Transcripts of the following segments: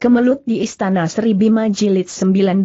Kemelut di Istana Sri Bima Jilid 19.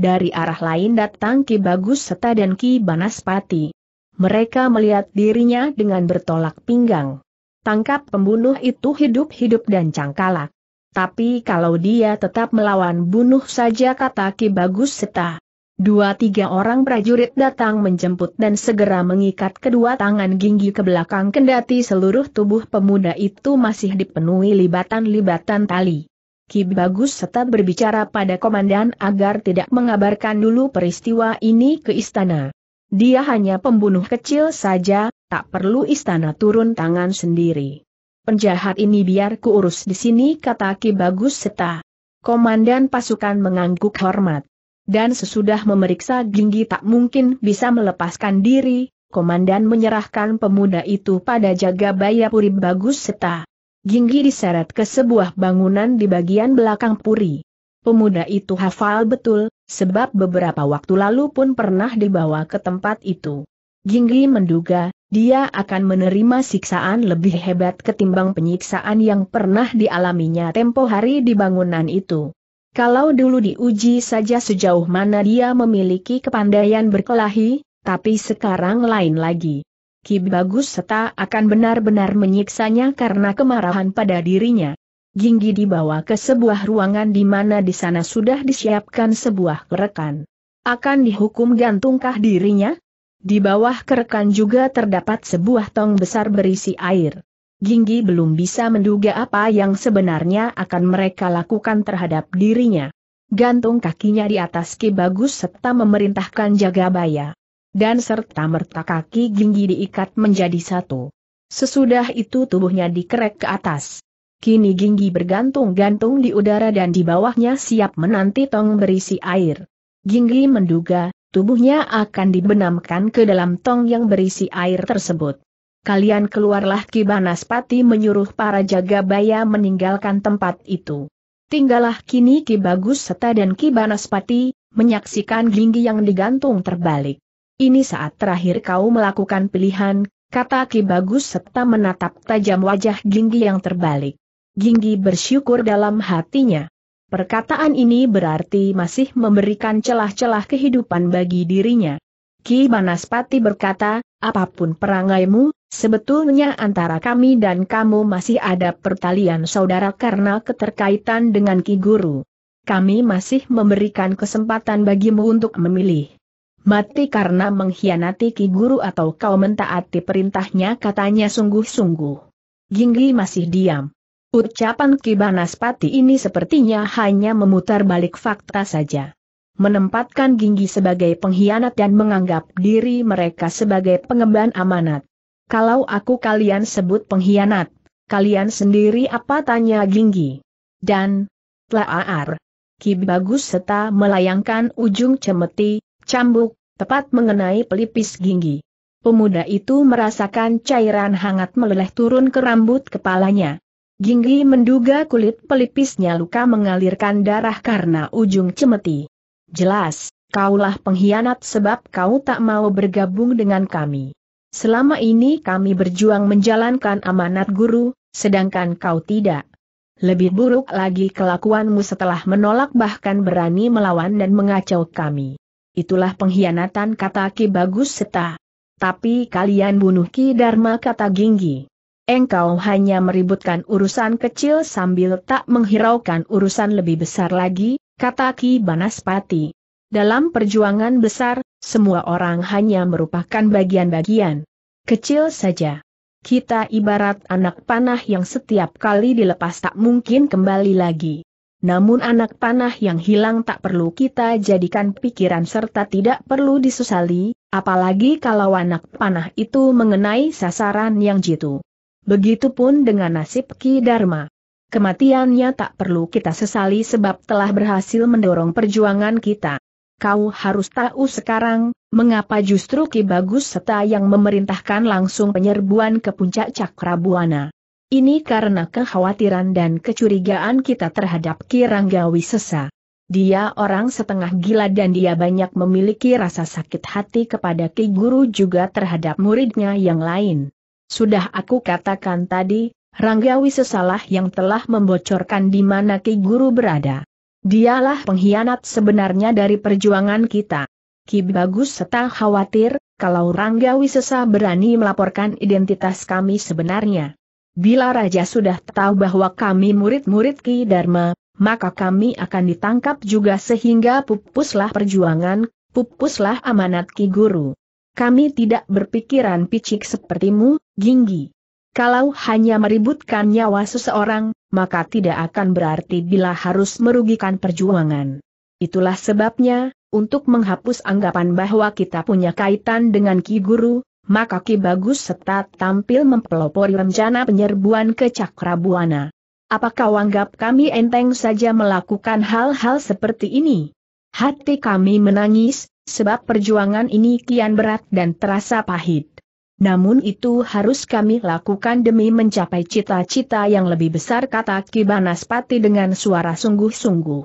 Dari arah lain datang Ki Bagus Seta dan Ki Banaspati. Mereka melihat dirinya dengan bertolak pinggang. Tangkap pembunuh itu hidup-hidup dan cangkalak. Tapi kalau dia tetap melawan bunuh saja kata Ki Bagus Seta. Dua tiga orang prajurit datang menjemput dan segera mengikat kedua tangan Ginggi ke belakang kendati seluruh tubuh pemuda itu masih dipenuhi libatan-libatan tali. Ki Bagus serta berbicara pada komandan agar tidak mengabarkan dulu peristiwa ini ke istana. Dia hanya pembunuh kecil saja, tak perlu istana turun tangan sendiri. Penjahat ini biar kuurus di sini kata Ki Bagus Seta. Komandan pasukan mengangguk hormat. Dan sesudah memeriksa Ginggi tak mungkin bisa melepaskan diri, komandan menyerahkan pemuda itu pada jaga Bayapuri Bagus Seta. Ginggi diseret ke sebuah bangunan di bagian belakang puri. Pemuda itu hafal betul, sebab beberapa waktu lalu pun pernah dibawa ke tempat itu. Ginggi menduga, dia akan menerima siksaan lebih hebat ketimbang penyiksaan yang pernah dialaminya tempo hari di bangunan itu. Kalau dulu diuji saja sejauh mana dia memiliki kepandaian berkelahi, tapi sekarang lain lagi. Ki Bagus Seta akan benar-benar menyiksanya karena kemarahan pada dirinya. Ginggi dibawa ke sebuah ruangan di mana di sana sudah disiapkan sebuah kerekan. Akan dihukum gantungkah dirinya? Di bawah kerekan juga terdapat sebuah tong besar berisi air. Ginggi belum bisa menduga apa yang sebenarnya akan mereka lakukan terhadap dirinya. Gantung kakinya di atas Ki Bagus serta memerintahkan Jagabaya dan serta-merta kaki ginggi diikat menjadi satu. Sesudah itu tubuhnya dikerek ke atas. Kini ginggi bergantung-gantung di udara dan di bawahnya siap menanti tong berisi air. Ginggi menduga, tubuhnya akan dibenamkan ke dalam tong yang berisi air tersebut. Kalian keluarlah Kibanaspati menyuruh para jaga baya meninggalkan tempat itu. Tinggallah kini Ki Bagus Seta dan Ki Banaspati, menyaksikan ginggi yang digantung terbalik. Ini saat terakhir kau melakukan pilihan, kata Ki Bagus serta menatap tajam wajah Ginggi yang terbalik. Ginggi bersyukur dalam hatinya. Perkataan ini berarti masih memberikan celah-celah kehidupan bagi dirinya. Ki Banaspati berkata, apapun perangaimu, Sebetulnya antara kami dan kamu masih ada pertalian saudara karena keterkaitan dengan Ki Guru. Kami masih memberikan kesempatan bagimu untuk memilih mati karena mengkhianati Ki Guru atau kau mentaati perintahnya katanya sungguh-sungguh. Ginggi masih diam. Ucapan Ki Banaspati ini sepertinya hanya memutar balik fakta saja. Menempatkan Ginggi sebagai pengkhianat dan menganggap diri mereka sebagai pengemban amanat. Kalau aku kalian sebut pengkhianat, kalian sendiri apa tanya Ginggi? Dan, Tlaar, Ki Bagus Seta melayangkan ujung cemeti, Cambuk, tepat mengenai pelipis gigi. Pemuda itu merasakan cairan hangat meleleh turun ke rambut kepalanya. Ginggi menduga kulit pelipisnya luka mengalirkan darah karena ujung cemeti. Jelas, kaulah pengkhianat sebab kau tak mau bergabung dengan kami. Selama ini kami berjuang menjalankan amanat guru, sedangkan kau tidak. Lebih buruk lagi kelakuanmu setelah menolak bahkan berani melawan dan mengacau kami itulah pengkhianatan kata Ki Bagus Seta. Tapi kalian bunuh Ki Dharma kata Ginggi. Engkau hanya meributkan urusan kecil sambil tak menghiraukan urusan lebih besar lagi, kata Ki Banaspati. Dalam perjuangan besar, semua orang hanya merupakan bagian-bagian kecil saja. Kita ibarat anak panah yang setiap kali dilepas tak mungkin kembali lagi namun anak panah yang hilang tak perlu kita jadikan pikiran serta tidak perlu disesali, apalagi kalau anak panah itu mengenai sasaran yang jitu. Begitupun dengan nasib Ki Dharma. Kematiannya tak perlu kita sesali sebab telah berhasil mendorong perjuangan kita. Kau harus tahu sekarang, mengapa justru Ki Bagus Seta yang memerintahkan langsung penyerbuan ke puncak Cakrabuana. Ini karena kekhawatiran dan kecurigaan kita terhadap Ranggawi Sesa. Dia orang setengah gila dan dia banyak memiliki rasa sakit hati kepada Ki Guru juga terhadap muridnya yang lain. Sudah aku katakan tadi, Ranggawi Sesalah yang telah membocorkan di mana Ki Guru berada. Dialah pengkhianat sebenarnya dari perjuangan kita. Ki Bagus Seta khawatir, kalau Ranggawi Sesa berani melaporkan identitas kami sebenarnya. Bila Raja sudah tahu bahwa kami murid-murid Ki Dharma, maka kami akan ditangkap juga sehingga pupuslah perjuangan, pupuslah amanat Ki Guru. Kami tidak berpikiran picik sepertimu, Ginggi. Kalau hanya meributkan nyawa seseorang, maka tidak akan berarti bila harus merugikan perjuangan. Itulah sebabnya, untuk menghapus anggapan bahwa kita punya kaitan dengan Ki Guru, maka Ki Bagus setat tampil mempelopori rencana penyerbuan ke Cakrabuana. Apakah wanggap anggap kami enteng saja melakukan hal-hal seperti ini? Hati kami menangis, sebab perjuangan ini kian berat dan terasa pahit. Namun itu harus kami lakukan demi mencapai cita-cita yang lebih besar kata Ki Banaspati dengan suara sungguh-sungguh.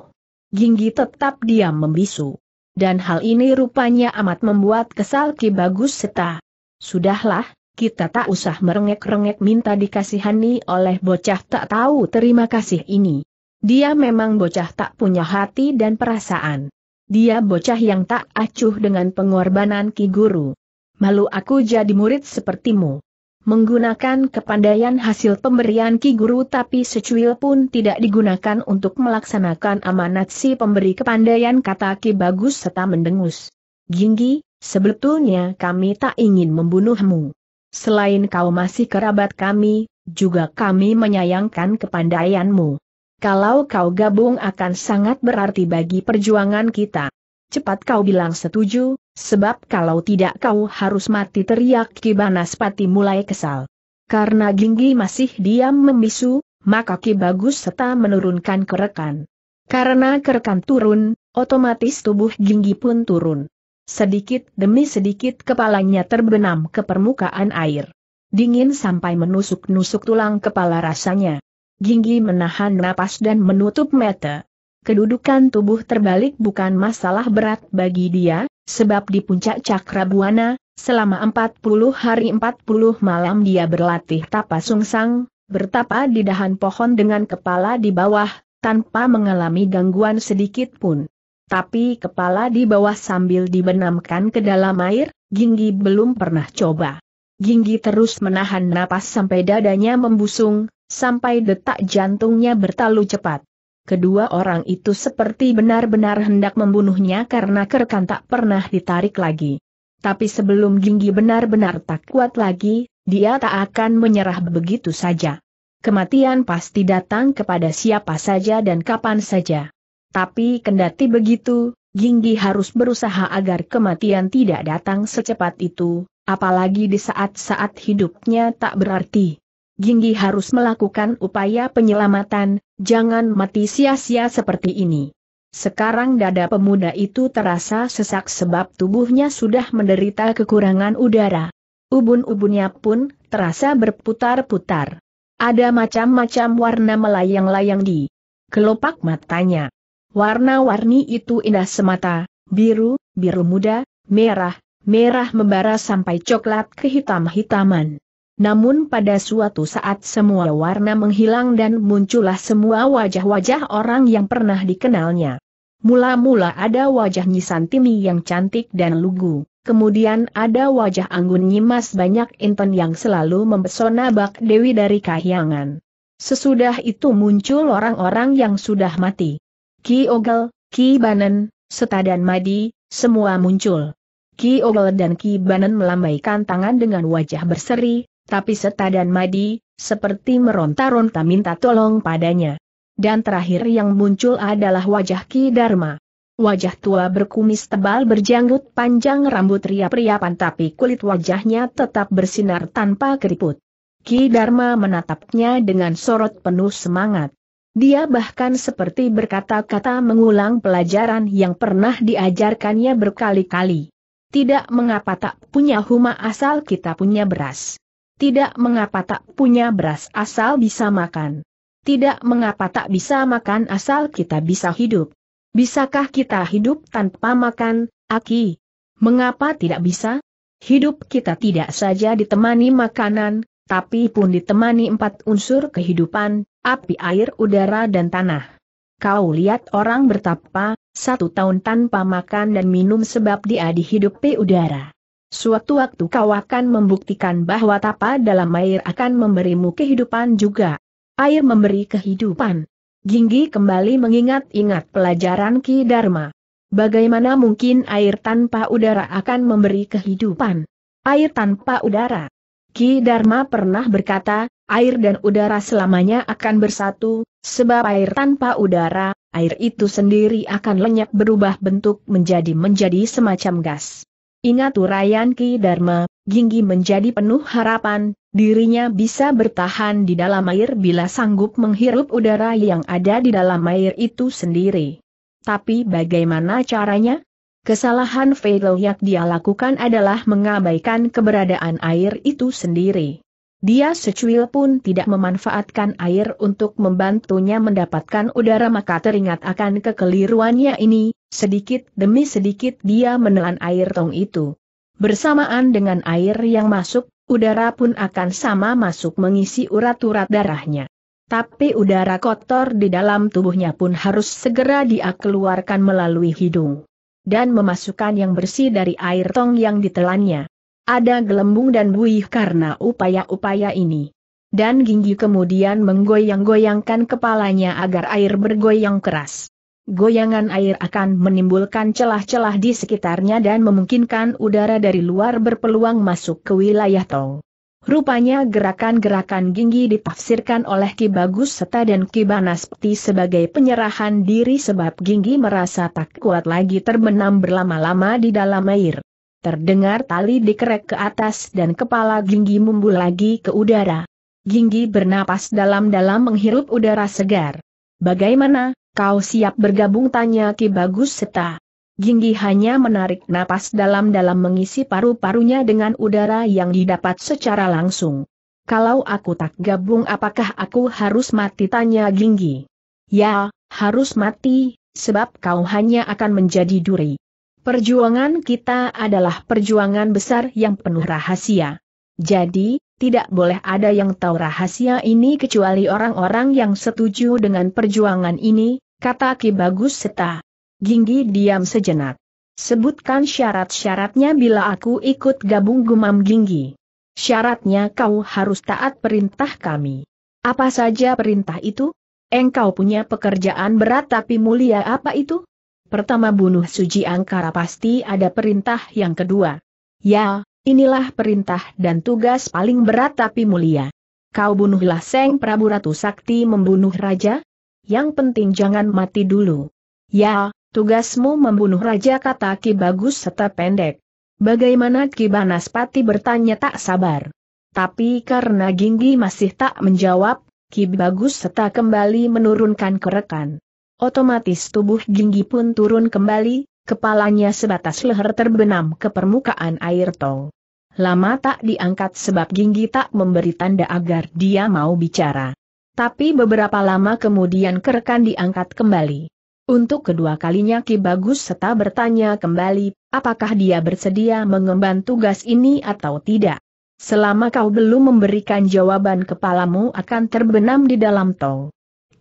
Ginggi tetap diam membisu. Dan hal ini rupanya amat membuat kesal Ki Bagus Seta. Sudahlah, kita tak usah merengek-rengek minta dikasihani oleh bocah tak tahu terima kasih ini. Dia memang bocah tak punya hati dan perasaan. Dia bocah yang tak acuh dengan pengorbanan Ki Guru. Malu aku jadi murid sepertimu. Menggunakan kepandaian hasil pemberian Ki Guru tapi secuil pun tidak digunakan untuk melaksanakan amanat si pemberi kepandaian kata Ki Bagus serta mendengus. Ginggi, sebetulnya kami tak ingin membunuhmu. Selain kau masih kerabat kami, juga kami menyayangkan kepandaianmu. Kalau kau gabung akan sangat berarti bagi perjuangan kita. Cepat kau bilang setuju, sebab kalau tidak kau harus mati teriak Kibanaspati mulai kesal. Karena Ginggi masih diam membisu, maka Ki Bagus serta menurunkan kerekan. Karena kerekan turun, otomatis tubuh Ginggi pun turun. Sedikit demi sedikit kepalanya terbenam ke permukaan air. Dingin sampai menusuk-nusuk tulang kepala rasanya. Ginggi menahan napas dan menutup mata. Kedudukan tubuh terbalik bukan masalah berat bagi dia, sebab di puncak cakra buana, selama 40 hari 40 malam dia berlatih tapa sungsang, bertapa di dahan pohon dengan kepala di bawah, tanpa mengalami gangguan sedikit pun tapi kepala di bawah sambil dibenamkan ke dalam air, Ginggi belum pernah coba. Ginggi terus menahan napas sampai dadanya membusung, sampai detak jantungnya bertalu cepat. Kedua orang itu seperti benar-benar hendak membunuhnya karena kerkan tak pernah ditarik lagi. Tapi sebelum Ginggi benar-benar tak kuat lagi, dia tak akan menyerah begitu saja. Kematian pasti datang kepada siapa saja dan kapan saja. Tapi kendati begitu, Ginggi harus berusaha agar kematian tidak datang secepat itu, apalagi di saat-saat hidupnya tak berarti. Ginggi harus melakukan upaya penyelamatan, jangan mati sia-sia seperti ini. Sekarang dada pemuda itu terasa sesak sebab tubuhnya sudah menderita kekurangan udara. Ubun-ubunnya pun terasa berputar-putar. Ada macam-macam warna melayang-layang di kelopak matanya. Warna-warni itu indah semata, biru, biru muda, merah, merah membara sampai coklat kehitam-hitaman. Namun pada suatu saat semua warna menghilang dan muncullah semua wajah-wajah orang yang pernah dikenalnya. Mula-mula ada wajah Nyisantini yang cantik dan lugu, kemudian ada wajah Anggun Nyimas banyak inten yang selalu mempesona Bak Dewi dari Kahyangan. Sesudah itu muncul orang-orang yang sudah mati. Ki Ogel, Ki Banen, Seta dan Madi, semua muncul. Ki Ogel dan Ki Banen melambaikan tangan dengan wajah berseri, tapi Seta dan Madi, seperti meronta-ronta minta tolong padanya. Dan terakhir yang muncul adalah wajah Ki Dharma. Wajah tua berkumis tebal berjanggut panjang rambut riap-riapan tapi kulit wajahnya tetap bersinar tanpa keriput. Ki Dharma menatapnya dengan sorot penuh semangat. Dia bahkan seperti berkata-kata mengulang pelajaran yang pernah diajarkannya berkali-kali. Tidak mengapa tak punya huma asal kita punya beras. Tidak mengapa tak punya beras asal bisa makan. Tidak mengapa tak bisa makan asal kita bisa hidup. Bisakah kita hidup tanpa makan, Aki? Mengapa tidak bisa? Hidup kita tidak saja ditemani makanan, tapi pun ditemani empat unsur kehidupan, api air udara dan tanah. Kau lihat orang bertapa, satu tahun tanpa makan dan minum sebab dia dihidupi udara. Suatu waktu kau akan membuktikan bahwa tapa dalam air akan memberimu kehidupan juga. Air memberi kehidupan. Ginggi kembali mengingat-ingat pelajaran Ki Dharma. Bagaimana mungkin air tanpa udara akan memberi kehidupan? Air tanpa udara. Ki Dharma pernah berkata, air dan udara selamanya akan bersatu, sebab air tanpa udara, air itu sendiri akan lenyap berubah bentuk menjadi menjadi semacam gas. Ingat urayan Ki Dharma, Ginggi menjadi penuh harapan, dirinya bisa bertahan di dalam air bila sanggup menghirup udara yang ada di dalam air itu sendiri. Tapi bagaimana caranya? Kesalahan yang dia lakukan adalah mengabaikan keberadaan air itu sendiri. Dia secuil pun tidak memanfaatkan air untuk membantunya mendapatkan udara maka teringat akan kekeliruannya ini, sedikit demi sedikit dia menelan air tong itu. Bersamaan dengan air yang masuk, udara pun akan sama masuk mengisi urat-urat darahnya. Tapi udara kotor di dalam tubuhnya pun harus segera dia keluarkan melalui hidung. Dan memasukkan yang bersih dari air tong yang ditelannya. Ada gelembung dan buih karena upaya-upaya ini. Dan Ginggi kemudian menggoyang-goyangkan kepalanya agar air bergoyang keras. Goyangan air akan menimbulkan celah-celah di sekitarnya dan memungkinkan udara dari luar berpeluang masuk ke wilayah tong. Rupanya gerakan-gerakan Ginggi ditafsirkan oleh Ki Bagus Seta dan Ki Banaspti sebagai penyerahan diri sebab Ginggi merasa tak kuat lagi terbenam berlama-lama di dalam air. Terdengar tali dikerek ke atas dan kepala Ginggi mumbul lagi ke udara. Ginggi bernapas dalam-dalam menghirup udara segar. Bagaimana, kau siap bergabung tanya Ki Bagus Seta. Ginggi hanya menarik napas dalam-dalam mengisi paru-parunya dengan udara yang didapat secara langsung. Kalau aku tak gabung apakah aku harus mati tanya Ginggi. Ya, harus mati, sebab kau hanya akan menjadi duri. Perjuangan kita adalah perjuangan besar yang penuh rahasia. Jadi, tidak boleh ada yang tahu rahasia ini kecuali orang-orang yang setuju dengan perjuangan ini, kata Ki Bagus Seta. Ginggi diam sejenak. Sebutkan syarat-syaratnya bila aku ikut gabung gumam Ginggi. Syaratnya kau harus taat perintah kami. Apa saja perintah itu? Engkau punya pekerjaan berat tapi mulia apa itu? Pertama bunuh Suji Angkara pasti ada perintah yang kedua. Ya, inilah perintah dan tugas paling berat tapi mulia. Kau bunuhlah Seng Prabu Ratu Sakti membunuh Raja? Yang penting jangan mati dulu. Ya, tugasmu membunuh Raja kata Ki Bagus serta pendek. Bagaimana Ki Banaspati bertanya tak sabar. Tapi karena Ginggi masih tak menjawab, Ki Bagus serta kembali menurunkan kerekan otomatis tubuh Ginggi pun turun kembali, kepalanya sebatas leher terbenam ke permukaan air tong. Lama tak diangkat sebab Ginggi tak memberi tanda agar dia mau bicara. Tapi beberapa lama kemudian kerekan diangkat kembali. Untuk kedua kalinya Ki Bagus serta bertanya kembali, apakah dia bersedia mengemban tugas ini atau tidak. Selama kau belum memberikan jawaban kepalamu akan terbenam di dalam tong.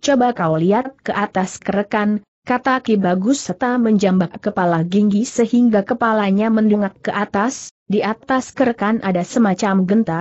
Coba kau lihat ke atas kerekan, kata Ki Bagus serta menjambak kepala Ginggi sehingga kepalanya mendongak ke atas, di atas kerekan ada semacam genta.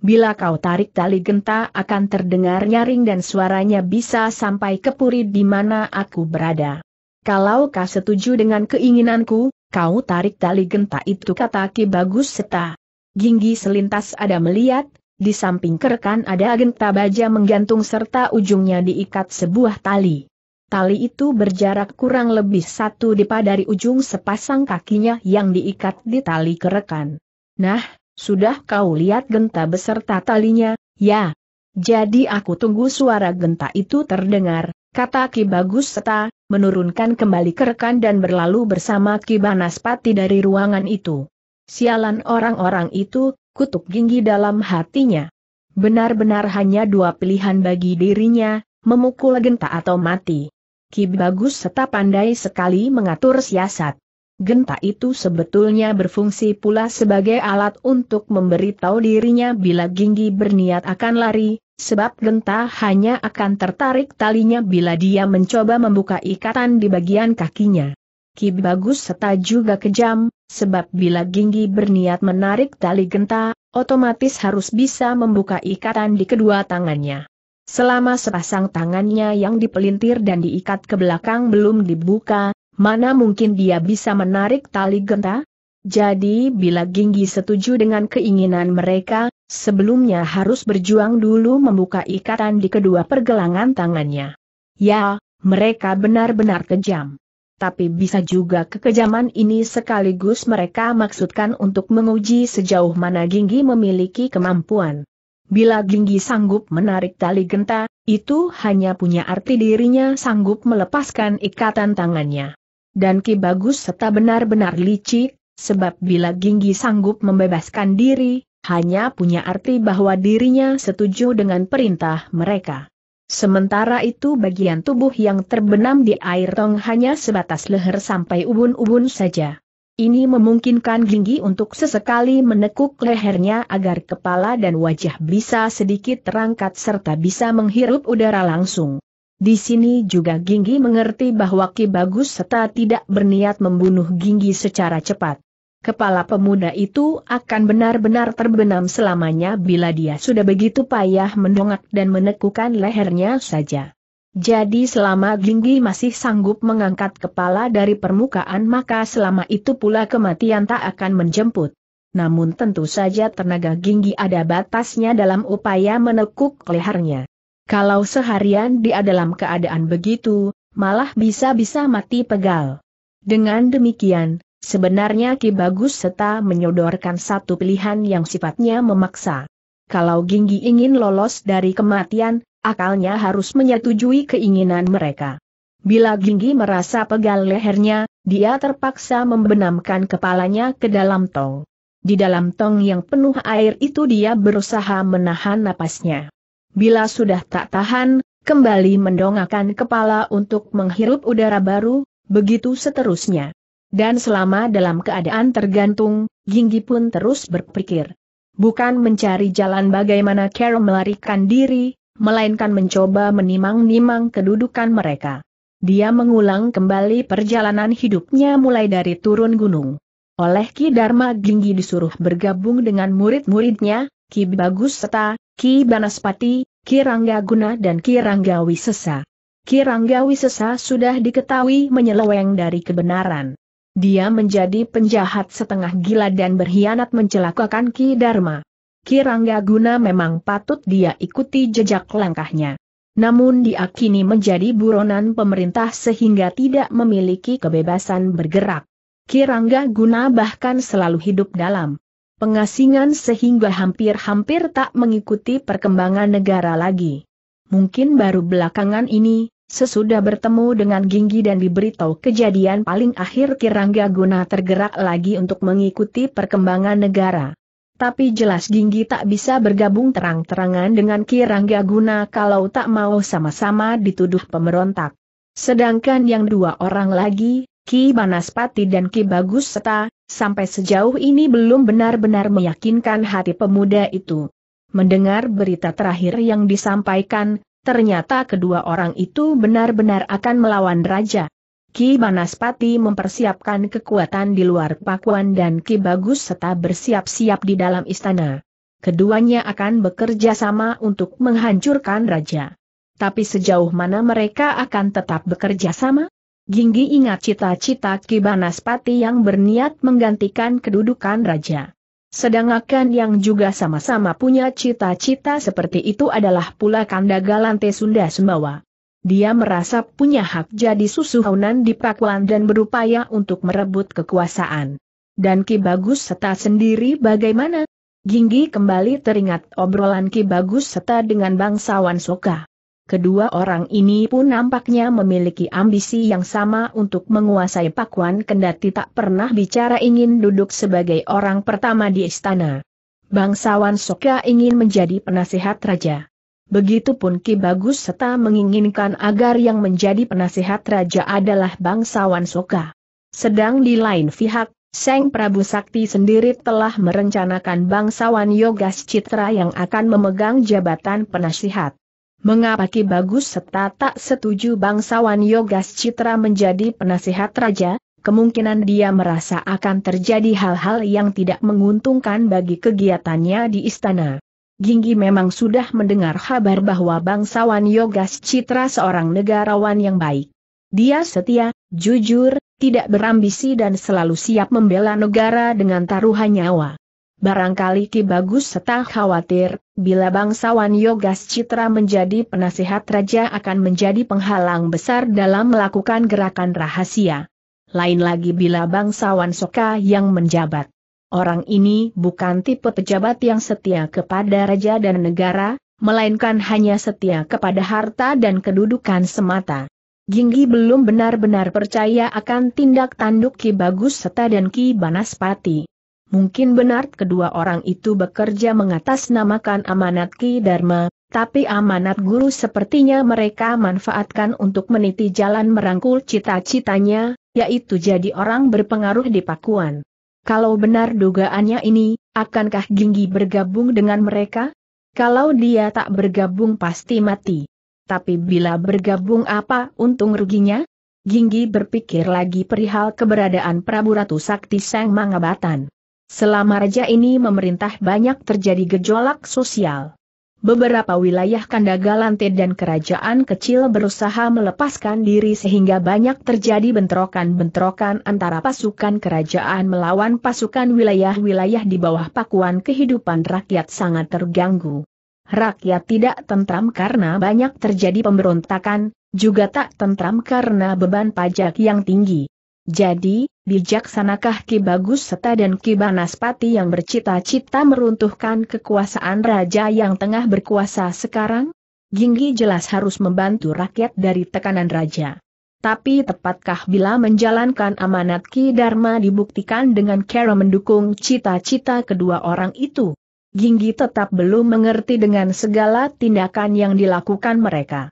Bila kau tarik tali genta akan terdengar nyaring dan suaranya bisa sampai ke puri di mana aku berada. Kalau kau setuju dengan keinginanku, kau tarik tali genta itu kata Ki Bagus serta. Ginggi selintas ada melihat, di samping kerekan ada genta baja menggantung serta ujungnya diikat sebuah tali. Tali itu berjarak kurang lebih satu depa dari ujung sepasang kakinya yang diikat di tali kerekan. Nah, sudah kau lihat genta beserta talinya, ya. Jadi aku tunggu suara genta itu terdengar, kata Ki Bagus Seta, menurunkan kembali kerekan dan berlalu bersama Ki Banaspati dari ruangan itu. Sialan orang-orang itu, kutuk ginggi dalam hatinya. Benar-benar hanya dua pilihan bagi dirinya, memukul genta atau mati. Ki Bagus serta pandai sekali mengatur siasat. Genta itu sebetulnya berfungsi pula sebagai alat untuk memberitahu dirinya bila Ginggi berniat akan lari, sebab genta hanya akan tertarik talinya bila dia mencoba membuka ikatan di bagian kakinya. Ki bagus serta juga kejam, sebab bila Ginggi berniat menarik tali genta, otomatis harus bisa membuka ikatan di kedua tangannya. Selama sepasang tangannya yang dipelintir dan diikat ke belakang belum dibuka, mana mungkin dia bisa menarik tali genta? Jadi bila Ginggi setuju dengan keinginan mereka, sebelumnya harus berjuang dulu membuka ikatan di kedua pergelangan tangannya. Ya, mereka benar-benar kejam tapi bisa juga kekejaman ini sekaligus mereka maksudkan untuk menguji sejauh mana Ginggi memiliki kemampuan. Bila Ginggi sanggup menarik tali genta, itu hanya punya arti dirinya sanggup melepaskan ikatan tangannya. Dan Ki Bagus serta benar-benar licik, sebab bila Ginggi sanggup membebaskan diri, hanya punya arti bahwa dirinya setuju dengan perintah mereka. Sementara itu bagian tubuh yang terbenam di air tong hanya sebatas leher sampai ubun-ubun saja. Ini memungkinkan Ginggi untuk sesekali menekuk lehernya agar kepala dan wajah bisa sedikit terangkat serta bisa menghirup udara langsung. Di sini juga Ginggi mengerti bahwa Ki Bagus serta tidak berniat membunuh Ginggi secara cepat kepala pemuda itu akan benar-benar terbenam selamanya bila dia sudah begitu payah mendongak dan menekukan lehernya saja. Jadi selama Ginggi masih sanggup mengangkat kepala dari permukaan maka selama itu pula kematian tak akan menjemput. Namun tentu saja tenaga Ginggi ada batasnya dalam upaya menekuk lehernya. Kalau seharian dia dalam keadaan begitu, malah bisa-bisa mati pegal. Dengan demikian, Sebenarnya Ki Bagus Seta menyodorkan satu pilihan yang sifatnya memaksa. Kalau Ginggi ingin lolos dari kematian, akalnya harus menyetujui keinginan mereka. Bila Ginggi merasa pegal lehernya, dia terpaksa membenamkan kepalanya ke dalam tong. Di dalam tong yang penuh air itu dia berusaha menahan napasnya. Bila sudah tak tahan, kembali mendongakkan kepala untuk menghirup udara baru, begitu seterusnya. Dan selama dalam keadaan tergantung, Ginggi pun terus berpikir. Bukan mencari jalan bagaimana Carol melarikan diri, melainkan mencoba menimang-nimang kedudukan mereka. Dia mengulang kembali perjalanan hidupnya mulai dari turun gunung. Oleh Ki Dharma Ginggi disuruh bergabung dengan murid-muridnya, Ki Bagus Seta, Ki Banaspati, Ki Rangga Guna dan Ki Rangga Wisesa. Ki Rangga Wisesa sudah diketahui menyeleweng dari kebenaran. Dia menjadi penjahat setengah gila dan berkhianat mencelakakan Ki Dharma. Kirangga Guna memang patut dia ikuti jejak langkahnya. Namun diakini menjadi buronan pemerintah sehingga tidak memiliki kebebasan bergerak. Kirangga Guna bahkan selalu hidup dalam pengasingan sehingga hampir-hampir tak mengikuti perkembangan negara lagi. Mungkin baru belakangan ini, Sesudah bertemu dengan Ginggi dan diberitahu kejadian paling akhir Kirangga Guna tergerak lagi untuk mengikuti perkembangan negara. Tapi jelas Ginggi tak bisa bergabung terang-terangan dengan Kirangga Guna kalau tak mau sama-sama dituduh pemberontak. Sedangkan yang dua orang lagi, Ki Banaspati dan Ki Bagus Seta, sampai sejauh ini belum benar-benar meyakinkan hati pemuda itu. Mendengar berita terakhir yang disampaikan, Ternyata kedua orang itu benar-benar akan melawan raja. Ki Banaspati mempersiapkan kekuatan di luar pakuan dan Ki Bagus serta bersiap-siap di dalam istana. Keduanya akan bekerja sama untuk menghancurkan raja. Tapi sejauh mana mereka akan tetap bekerja sama? Ginggi ingat cita-cita Ki Banaspati yang berniat menggantikan kedudukan raja. Sedangkan yang juga sama-sama punya cita-cita seperti itu adalah pula Kanda Galante Sunda Sembawa. Dia merasa punya hak jadi Susuhunan di Pakuan dan berupaya untuk merebut kekuasaan. Dan Ki Bagus Seta sendiri bagaimana? Ginggi kembali teringat obrolan Ki Bagus Seta dengan bangsawan Soka. Kedua orang ini pun nampaknya memiliki ambisi yang sama untuk menguasai Pakuan kendati tak pernah bicara ingin duduk sebagai orang pertama di istana. Bangsawan Soka ingin menjadi penasehat raja. Begitupun Ki Bagus serta menginginkan agar yang menjadi penasehat raja adalah bangsawan Soka. Sedang di lain pihak, Seng Prabu Sakti sendiri telah merencanakan bangsawan Yogas Citra yang akan memegang jabatan penasihat. Mengapa Ki Bagus serta tak setuju bangsawan Yogas Citra menjadi penasihat raja, kemungkinan dia merasa akan terjadi hal-hal yang tidak menguntungkan bagi kegiatannya di istana. Ginggi memang sudah mendengar kabar bahwa bangsawan Yogas Citra seorang negarawan yang baik. Dia setia, jujur, tidak berambisi dan selalu siap membela negara dengan taruhan nyawa. Barangkali Ki Bagus setah khawatir, bila bangsawan Yogas Citra menjadi penasihat raja akan menjadi penghalang besar dalam melakukan gerakan rahasia. Lain lagi bila bangsawan Soka yang menjabat. Orang ini bukan tipe pejabat yang setia kepada raja dan negara, melainkan hanya setia kepada harta dan kedudukan semata. Ginggi belum benar-benar percaya akan tindak tanduk Ki Bagus Seta dan Ki Banaspati. Mungkin benar kedua orang itu bekerja mengatasnamakan amanat Ki Dharma, tapi amanat guru sepertinya mereka manfaatkan untuk meniti jalan merangkul cita-citanya, yaitu jadi orang berpengaruh di Pakuan. Kalau benar dugaannya ini, akankah Ginggi bergabung dengan mereka? Kalau dia tak bergabung pasti mati. Tapi bila bergabung apa untung ruginya? Ginggi berpikir lagi perihal keberadaan Prabu Ratu Sakti Sang Mangabatan. Selama raja ini memerintah banyak terjadi gejolak sosial. Beberapa wilayah Kandagalante dan kerajaan kecil berusaha melepaskan diri sehingga banyak terjadi bentrokan-bentrokan antara pasukan kerajaan melawan pasukan wilayah-wilayah di bawah pakuan kehidupan rakyat sangat terganggu. Rakyat tidak tentram karena banyak terjadi pemberontakan, juga tak tentram karena beban pajak yang tinggi. Jadi, bijaksanakah Ki Bagus Seta dan Ki Banaspati yang bercita-cita meruntuhkan kekuasaan raja yang tengah berkuasa sekarang? Ginggi jelas harus membantu rakyat dari tekanan raja. Tapi tepatkah bila menjalankan amanat Ki Dharma dibuktikan dengan cara mendukung cita-cita kedua orang itu? Ginggi tetap belum mengerti dengan segala tindakan yang dilakukan mereka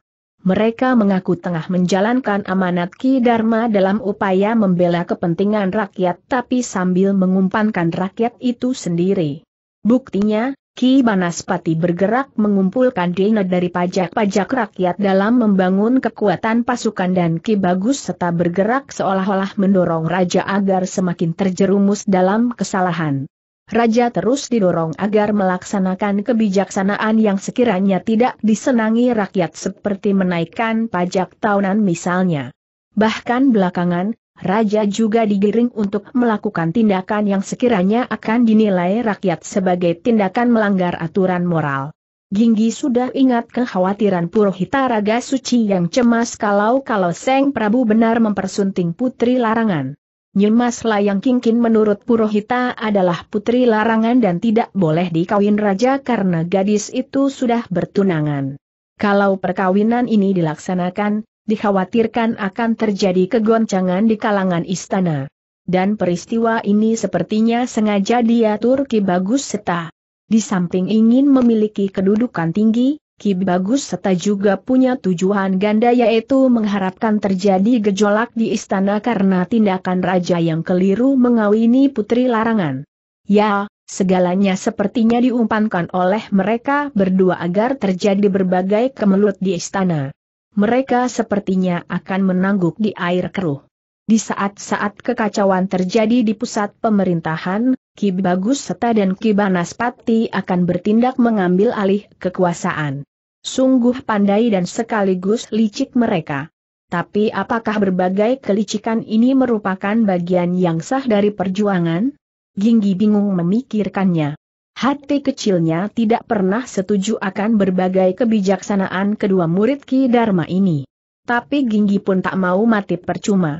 mereka mengaku tengah menjalankan amanat Ki Dharma dalam upaya membela kepentingan rakyat tapi sambil mengumpankan rakyat itu sendiri. Buktinya, Ki Banaspati bergerak mengumpulkan dana dari pajak-pajak rakyat dalam membangun kekuatan pasukan dan Ki Bagus serta bergerak seolah-olah mendorong raja agar semakin terjerumus dalam kesalahan. Raja terus didorong agar melaksanakan kebijaksanaan yang sekiranya tidak disenangi rakyat seperti menaikkan pajak tahunan misalnya. Bahkan belakangan, Raja juga digiring untuk melakukan tindakan yang sekiranya akan dinilai rakyat sebagai tindakan melanggar aturan moral. Ginggi sudah ingat kekhawatiran Purohita Raga Suci yang cemas kalau-kalau Seng Prabu benar mempersunting putri larangan. Nyemas Layang Kingkin menurut Purohita adalah putri larangan dan tidak boleh dikawin raja karena gadis itu sudah bertunangan. Kalau perkawinan ini dilaksanakan, dikhawatirkan akan terjadi kegoncangan di kalangan istana. Dan peristiwa ini sepertinya sengaja diatur Ki Bagus Seta. Di samping ingin memiliki kedudukan tinggi, Ki Bagus serta juga punya tujuan ganda yaitu mengharapkan terjadi gejolak di istana karena tindakan raja yang keliru mengawini putri larangan. Ya, segalanya sepertinya diumpankan oleh mereka berdua agar terjadi berbagai kemelut di istana. Mereka sepertinya akan menangguk di air keruh. Di saat-saat kekacauan terjadi di pusat pemerintahan, Ki Bagus Seta dan Ki Banaspati akan bertindak mengambil alih kekuasaan. Sungguh pandai dan sekaligus licik mereka. Tapi apakah berbagai kelicikan ini merupakan bagian yang sah dari perjuangan? Ginggi bingung memikirkannya. Hati kecilnya tidak pernah setuju akan berbagai kebijaksanaan kedua murid Ki Dharma ini. Tapi Ginggi pun tak mau mati percuma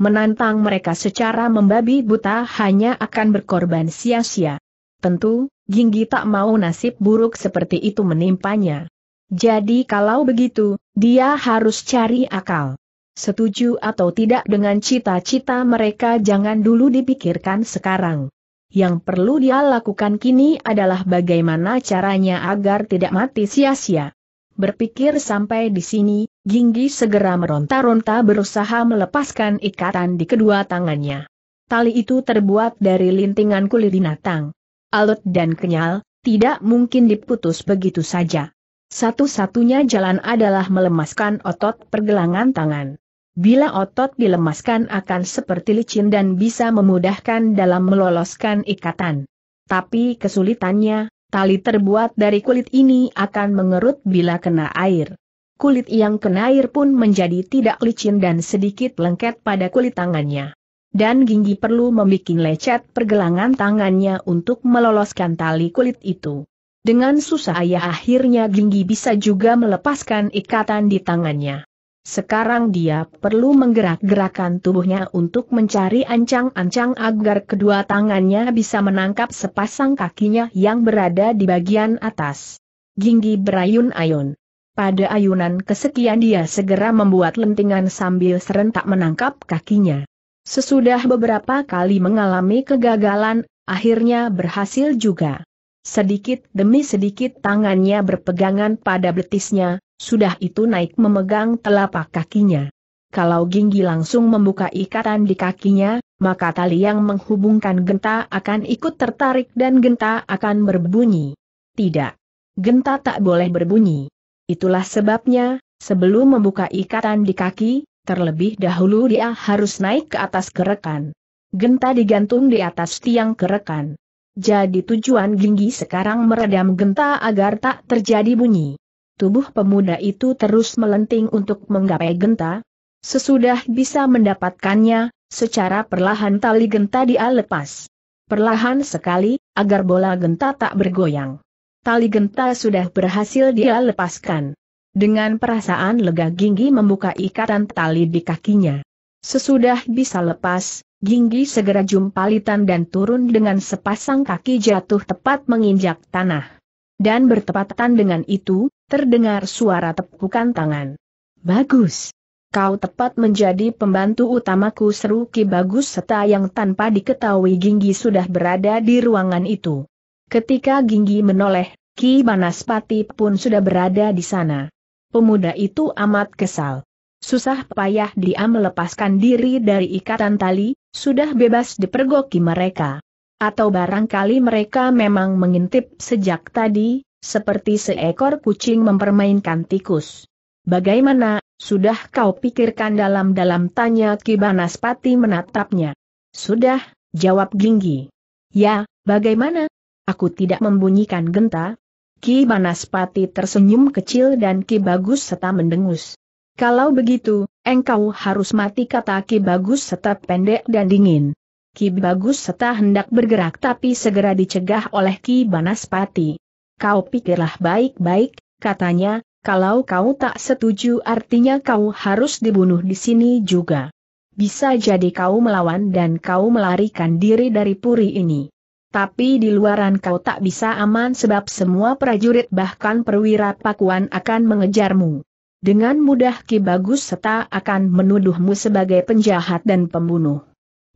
menantang mereka secara membabi buta hanya akan berkorban sia-sia. Tentu, Ginggi tak mau nasib buruk seperti itu menimpanya. Jadi kalau begitu, dia harus cari akal. Setuju atau tidak dengan cita-cita mereka jangan dulu dipikirkan sekarang. Yang perlu dia lakukan kini adalah bagaimana caranya agar tidak mati sia-sia. Berpikir sampai di sini, Ginggi segera meronta-ronta berusaha melepaskan ikatan di kedua tangannya. Tali itu terbuat dari lintingan kulit binatang. Alut dan kenyal, tidak mungkin diputus begitu saja. Satu-satunya jalan adalah melemaskan otot pergelangan tangan. Bila otot dilemaskan akan seperti licin dan bisa memudahkan dalam meloloskan ikatan. Tapi kesulitannya, Tali terbuat dari kulit ini akan mengerut bila kena air. Kulit yang kena air pun menjadi tidak licin dan sedikit lengket pada kulit tangannya. Dan Ginggi perlu membuat lecet pergelangan tangannya untuk meloloskan tali kulit itu. Dengan susah ayah akhirnya Ginggi bisa juga melepaskan ikatan di tangannya. Sekarang dia perlu menggerak-gerakan tubuhnya untuk mencari ancang-ancang agar kedua tangannya bisa menangkap sepasang kakinya yang berada di bagian atas. Ginggi berayun-ayun. Pada ayunan kesekian dia segera membuat lentingan sambil serentak menangkap kakinya. Sesudah beberapa kali mengalami kegagalan, akhirnya berhasil juga. Sedikit demi sedikit tangannya berpegangan pada betisnya, sudah itu naik memegang telapak kakinya. Kalau Ginggi langsung membuka ikatan di kakinya, maka tali yang menghubungkan genta akan ikut tertarik dan genta akan berbunyi. Tidak. Genta tak boleh berbunyi. Itulah sebabnya, sebelum membuka ikatan di kaki, terlebih dahulu dia harus naik ke atas kerekan. Genta digantung di atas tiang kerekan. Jadi tujuan Ginggi sekarang meredam genta agar tak terjadi bunyi. Tubuh pemuda itu terus melenting untuk menggapai genta. Sesudah bisa mendapatkannya, secara perlahan tali genta dia lepas. Perlahan sekali, agar bola genta tak bergoyang. Tali genta sudah berhasil dia lepaskan. Dengan perasaan lega Ginggi membuka ikatan tali di kakinya. Sesudah bisa lepas, Ginggi segera jumpalitan dan turun dengan sepasang kaki jatuh tepat menginjak tanah. Dan bertepatan dengan itu, terdengar suara tepukan tangan. Bagus. Kau tepat menjadi pembantu utamaku seru Ki Bagus serta yang tanpa diketahui Ginggi sudah berada di ruangan itu. Ketika Ginggi menoleh, Ki Banaspati pun sudah berada di sana. Pemuda itu amat kesal. Susah payah dia melepaskan diri dari ikatan tali, sudah bebas dipergoki mereka. Atau barangkali mereka memang mengintip sejak tadi, seperti seekor kucing mempermainkan tikus. Bagaimana, sudah kau pikirkan dalam-dalam tanya Kibanaspati menatapnya. Sudah, jawab Ginggi. Ya, bagaimana? Aku tidak membunyikan genta. Ki Banaspati tersenyum kecil dan Ki Bagus serta mendengus. Kalau begitu, engkau harus mati kata Ki Bagus Seta pendek dan dingin. Ki Bagus Seta hendak bergerak tapi segera dicegah oleh Ki Banaspati. Kau pikirlah baik-baik, katanya, kalau kau tak setuju artinya kau harus dibunuh di sini juga. Bisa jadi kau melawan dan kau melarikan diri dari puri ini. Tapi di luaran kau tak bisa aman sebab semua prajurit bahkan perwira pakuan akan mengejarmu. Dengan mudah Ki Bagus Seta akan menuduhmu sebagai penjahat dan pembunuh.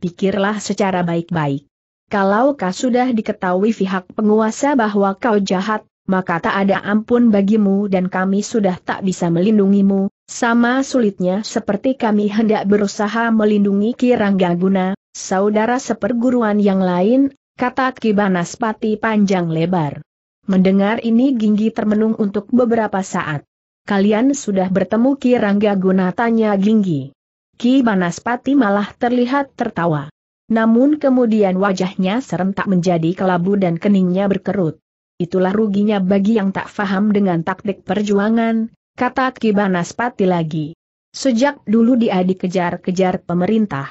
Pikirlah secara baik-baik. Kalau kau sudah diketahui pihak penguasa bahwa kau jahat, maka tak ada ampun bagimu dan kami sudah tak bisa melindungimu, sama sulitnya seperti kami hendak berusaha melindungi Ki Ranggaguna, saudara seperguruan yang lain, kata Ki Banaspati panjang lebar. Mendengar ini Ginggi termenung untuk beberapa saat kalian sudah bertemu Ki Rangga Guna tanya Ginggi. Ki Banaspati malah terlihat tertawa. Namun kemudian wajahnya serentak menjadi kelabu dan keningnya berkerut. Itulah ruginya bagi yang tak faham dengan taktik perjuangan, kata Ki Banaspati lagi. Sejak dulu dia dikejar-kejar pemerintah.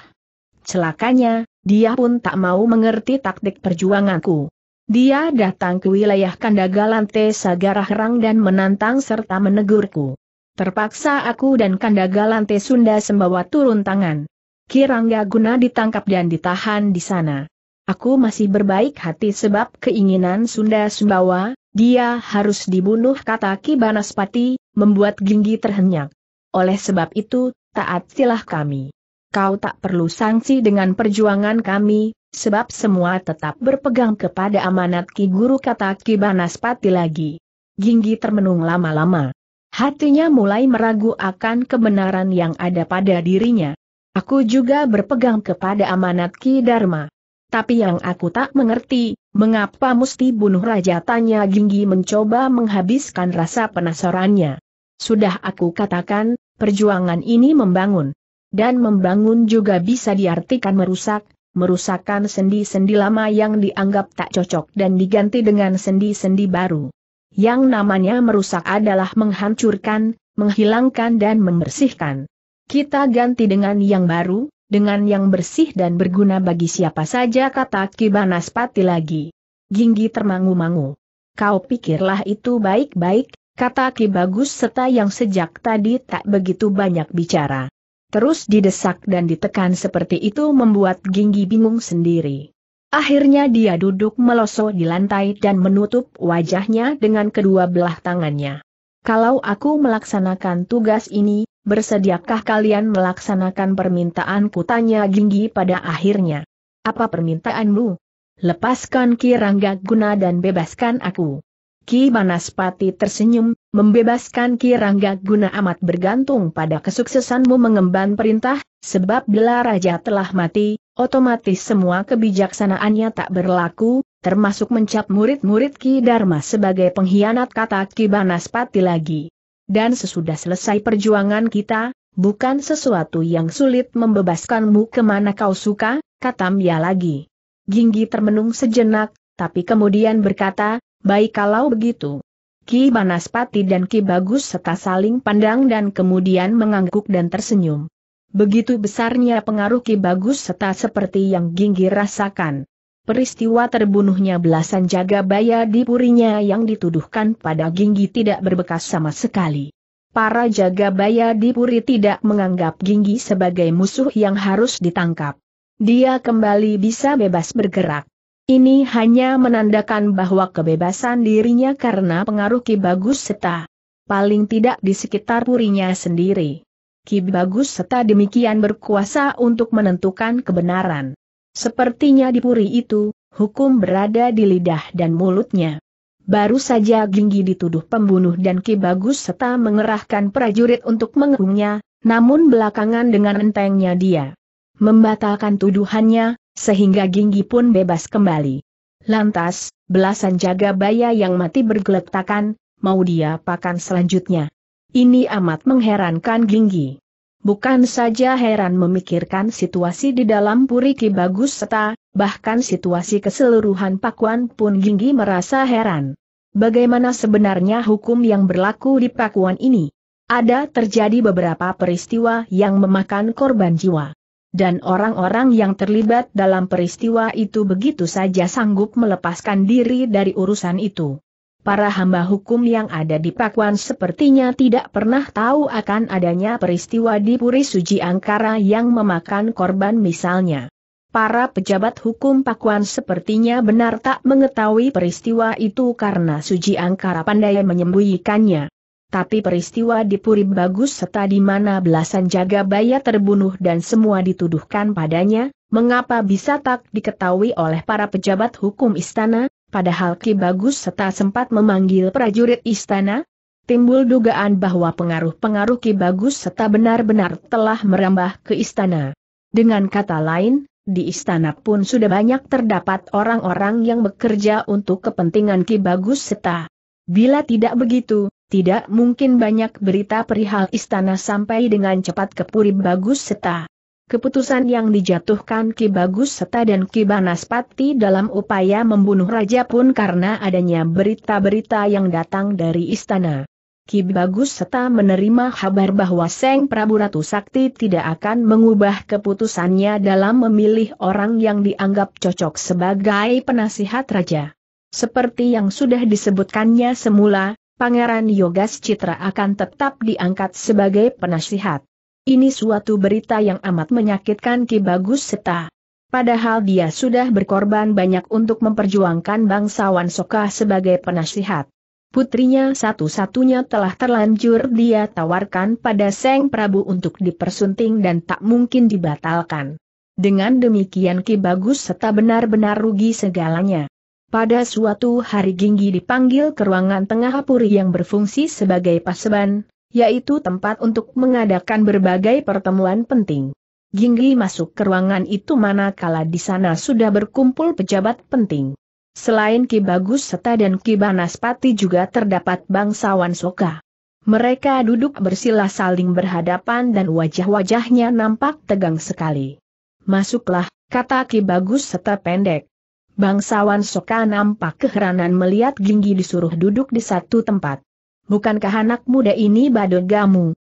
Celakanya, dia pun tak mau mengerti taktik perjuanganku. Dia datang ke wilayah Kandagalan Tesa Garahrang dan menantang serta menegurku. Terpaksa aku dan Kandagalan Sunda Sembawa turun tangan. Kirangga Guna ditangkap dan ditahan di sana. Aku masih berbaik hati sebab keinginan Sunda Sembawa, dia harus dibunuh kata Ki Banaspati, membuat Ginggi terhenyak. Oleh sebab itu, taatilah kami. Kau tak perlu sanksi dengan perjuangan kami, Sebab semua tetap berpegang kepada amanat Ki Guru kata Ki Banaspati lagi. Ginggi termenung lama-lama. Hatinya mulai meragu akan kebenaran yang ada pada dirinya. Aku juga berpegang kepada amanat Ki Dharma. Tapi yang aku tak mengerti, mengapa mesti bunuh raja tanya Ginggi mencoba menghabiskan rasa penasarannya. Sudah aku katakan, perjuangan ini membangun. Dan membangun juga bisa diartikan merusak, merusakkan sendi-sendi lama yang dianggap tak cocok dan diganti dengan sendi-sendi baru. Yang namanya merusak adalah menghancurkan, menghilangkan dan membersihkan. Kita ganti dengan yang baru, dengan yang bersih dan berguna bagi siapa saja kata Kibanaspati lagi. Ginggi termangu-mangu. Kau pikirlah itu baik-baik, kata Ki Bagus serta yang sejak tadi tak begitu banyak bicara terus didesak dan ditekan seperti itu membuat Ginggi bingung sendiri. Akhirnya dia duduk melosok di lantai dan menutup wajahnya dengan kedua belah tangannya. Kalau aku melaksanakan tugas ini, bersediakah kalian melaksanakan permintaan Tanya Ginggi pada akhirnya. Apa permintaanmu? Lepaskan Kirangga Guna dan bebaskan aku. Ki Banaspati tersenyum, membebaskan Ki Rangga guna amat bergantung pada kesuksesanmu mengemban perintah, sebab bila raja telah mati, otomatis semua kebijaksanaannya tak berlaku, termasuk mencap murid-murid Ki Dharma sebagai pengkhianat kata Ki Banaspati lagi. Dan sesudah selesai perjuangan kita, bukan sesuatu yang sulit membebaskanmu kemana kau suka, kata Mia lagi. Ginggi termenung sejenak, tapi kemudian berkata, Baik kalau begitu. Ki Banaspati dan Ki Bagus serta saling pandang dan kemudian mengangguk dan tersenyum. Begitu besarnya pengaruh Ki Bagus serta seperti yang Ginggi rasakan. Peristiwa terbunuhnya belasan jaga jagabaya di purinya yang dituduhkan pada Ginggi tidak berbekas sama sekali. Para jaga jagabaya di puri tidak menganggap Ginggi sebagai musuh yang harus ditangkap. Dia kembali bisa bebas bergerak. Ini hanya menandakan bahwa kebebasan dirinya karena pengaruh Ki Bagus Seta. Paling tidak di sekitar purinya sendiri. Ki Bagus Seta demikian berkuasa untuk menentukan kebenaran. Sepertinya di puri itu, hukum berada di lidah dan mulutnya. Baru saja Ginggi dituduh pembunuh dan Ki Bagus Seta mengerahkan prajurit untuk mengepungnya, namun belakangan dengan entengnya dia membatalkan tuduhannya, sehingga Ginggi pun bebas kembali. Lantas, belasan jaga baya yang mati bergeletakan, mau dia pakan selanjutnya. Ini amat mengherankan Ginggi. Bukan saja heran memikirkan situasi di dalam Puri Ki Bagus Seta, bahkan situasi keseluruhan Pakuan pun Ginggi merasa heran. Bagaimana sebenarnya hukum yang berlaku di Pakuan ini? Ada terjadi beberapa peristiwa yang memakan korban jiwa dan orang-orang yang terlibat dalam peristiwa itu begitu saja sanggup melepaskan diri dari urusan itu. Para hamba hukum yang ada di Pakuan sepertinya tidak pernah tahu akan adanya peristiwa di Puri Suji Angkara yang memakan korban misalnya. Para pejabat hukum Pakuan sepertinya benar tak mengetahui peristiwa itu karena Suji Angkara pandai menyembunyikannya tapi peristiwa di Purim Bagus serta di mana belasan jaga baya terbunuh dan semua dituduhkan padanya, mengapa bisa tak diketahui oleh para pejabat hukum istana, padahal Ki Bagus serta sempat memanggil prajurit istana? Timbul dugaan bahwa pengaruh-pengaruh Ki Bagus serta benar-benar telah merambah ke istana. Dengan kata lain, di istana pun sudah banyak terdapat orang-orang yang bekerja untuk kepentingan Ki Bagus Seta. Bila tidak begitu, tidak mungkin banyak berita perihal istana sampai dengan cepat ke Puri Bagus Seta. Keputusan yang dijatuhkan Ki Bagus Seta dan Ki Banaspati dalam upaya membunuh raja pun karena adanya berita-berita yang datang dari istana. Ki Bagus Seta menerima kabar bahwa Seng Prabu Ratu Sakti tidak akan mengubah keputusannya dalam memilih orang yang dianggap cocok sebagai penasihat raja. Seperti yang sudah disebutkannya semula, Pangeran Yogas Citra akan tetap diangkat sebagai penasihat. Ini suatu berita yang amat menyakitkan Ki Bagus Seta. Padahal dia sudah berkorban banyak untuk memperjuangkan bangsawan Soka sebagai penasihat. Putrinya satu-satunya telah terlanjur dia tawarkan pada Seng Prabu untuk dipersunting dan tak mungkin dibatalkan. Dengan demikian Ki Bagus Seta benar-benar rugi segalanya. Pada suatu hari Ginggi dipanggil ke ruangan tengah puri yang berfungsi sebagai paseban, yaitu tempat untuk mengadakan berbagai pertemuan penting. Ginggi masuk ke ruangan itu manakala di sana sudah berkumpul pejabat penting. Selain Ki Bagus Seta dan Ki Banaspati juga terdapat bangsawan Soka. Mereka duduk bersila saling berhadapan dan wajah-wajahnya nampak tegang sekali. Masuklah, kata Ki Bagus Seta pendek. Bangsawan Soka nampak keheranan melihat Ginggi disuruh duduk di satu tempat. Bukankah anak muda ini badogamu?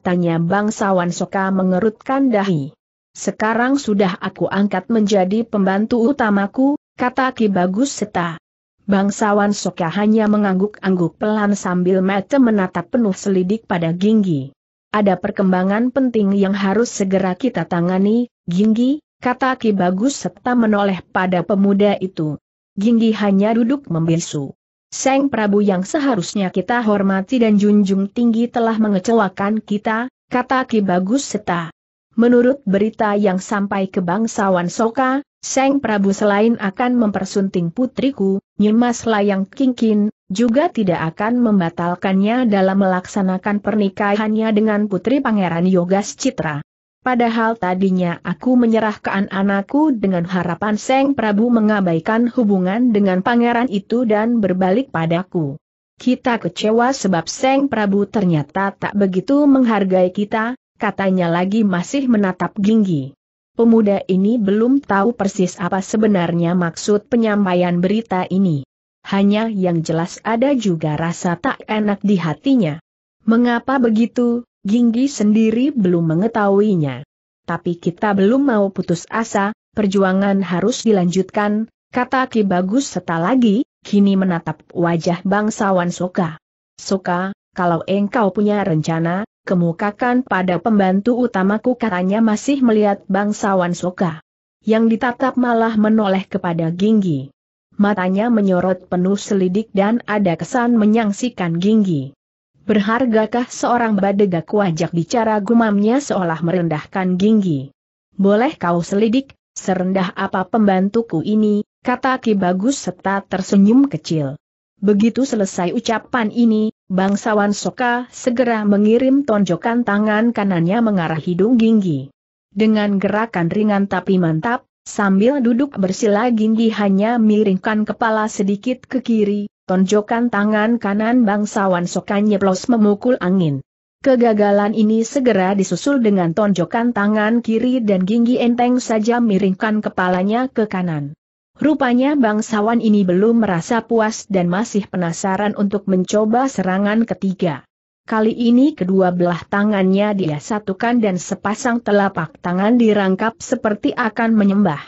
tanya bangsawan Soka mengerutkan dahi. Sekarang sudah aku angkat menjadi pembantu utamaku, kata Ki Bagus Seta. Bangsawan Soka hanya mengangguk-angguk pelan sambil mata menatap penuh selidik pada Ginggi. Ada perkembangan penting yang harus segera kita tangani, Ginggi, kata Ki Bagus serta menoleh pada pemuda itu. Ginggi hanya duduk membisu. Seng Prabu yang seharusnya kita hormati dan junjung tinggi telah mengecewakan kita, kata Ki Bagus Seta. Menurut berita yang sampai ke bangsawan Soka, Seng Prabu selain akan mempersunting putriku, Nyimas Layang Kingkin, juga tidak akan membatalkannya dalam melaksanakan pernikahannya dengan putri Pangeran Yogas Citra. Padahal tadinya aku menyerahkan anakku dengan harapan Seng Prabu mengabaikan hubungan dengan pangeran itu dan berbalik padaku. Kita kecewa sebab Seng Prabu ternyata tak begitu menghargai kita, katanya lagi masih menatap Ginggi. Pemuda ini belum tahu persis apa sebenarnya maksud penyampaian berita ini. Hanya yang jelas ada juga rasa tak enak di hatinya. Mengapa begitu, Ginggi sendiri belum mengetahuinya. Tapi kita belum mau putus asa, perjuangan harus dilanjutkan, kata Ki Bagus setelah lagi, kini menatap wajah bangsawan Soka. Soka, kalau engkau punya rencana, kemukakan pada pembantu utamaku katanya masih melihat bangsawan Soka. Yang ditatap malah menoleh kepada Ginggi. Matanya menyorot penuh selidik dan ada kesan menyangsikan Ginggi. Berhargakah seorang badegak wajak bicara gumamnya seolah merendahkan ginggi? Boleh kau selidik, serendah apa pembantuku ini, kata Ki Bagus serta tersenyum kecil. Begitu selesai ucapan ini, bangsawan Soka segera mengirim tonjokan tangan kanannya mengarah hidung ginggi. Dengan gerakan ringan tapi mantap, Sambil duduk bersila Ginggi hanya miringkan kepala sedikit ke kiri, tonjokan tangan kanan bangsawan sokanya nyeplos memukul angin. Kegagalan ini segera disusul dengan tonjokan tangan kiri dan Ginggi enteng saja miringkan kepalanya ke kanan. Rupanya bangsawan ini belum merasa puas dan masih penasaran untuk mencoba serangan ketiga. Kali ini kedua belah tangannya dia satukan dan sepasang telapak tangan dirangkap seperti akan menyembah.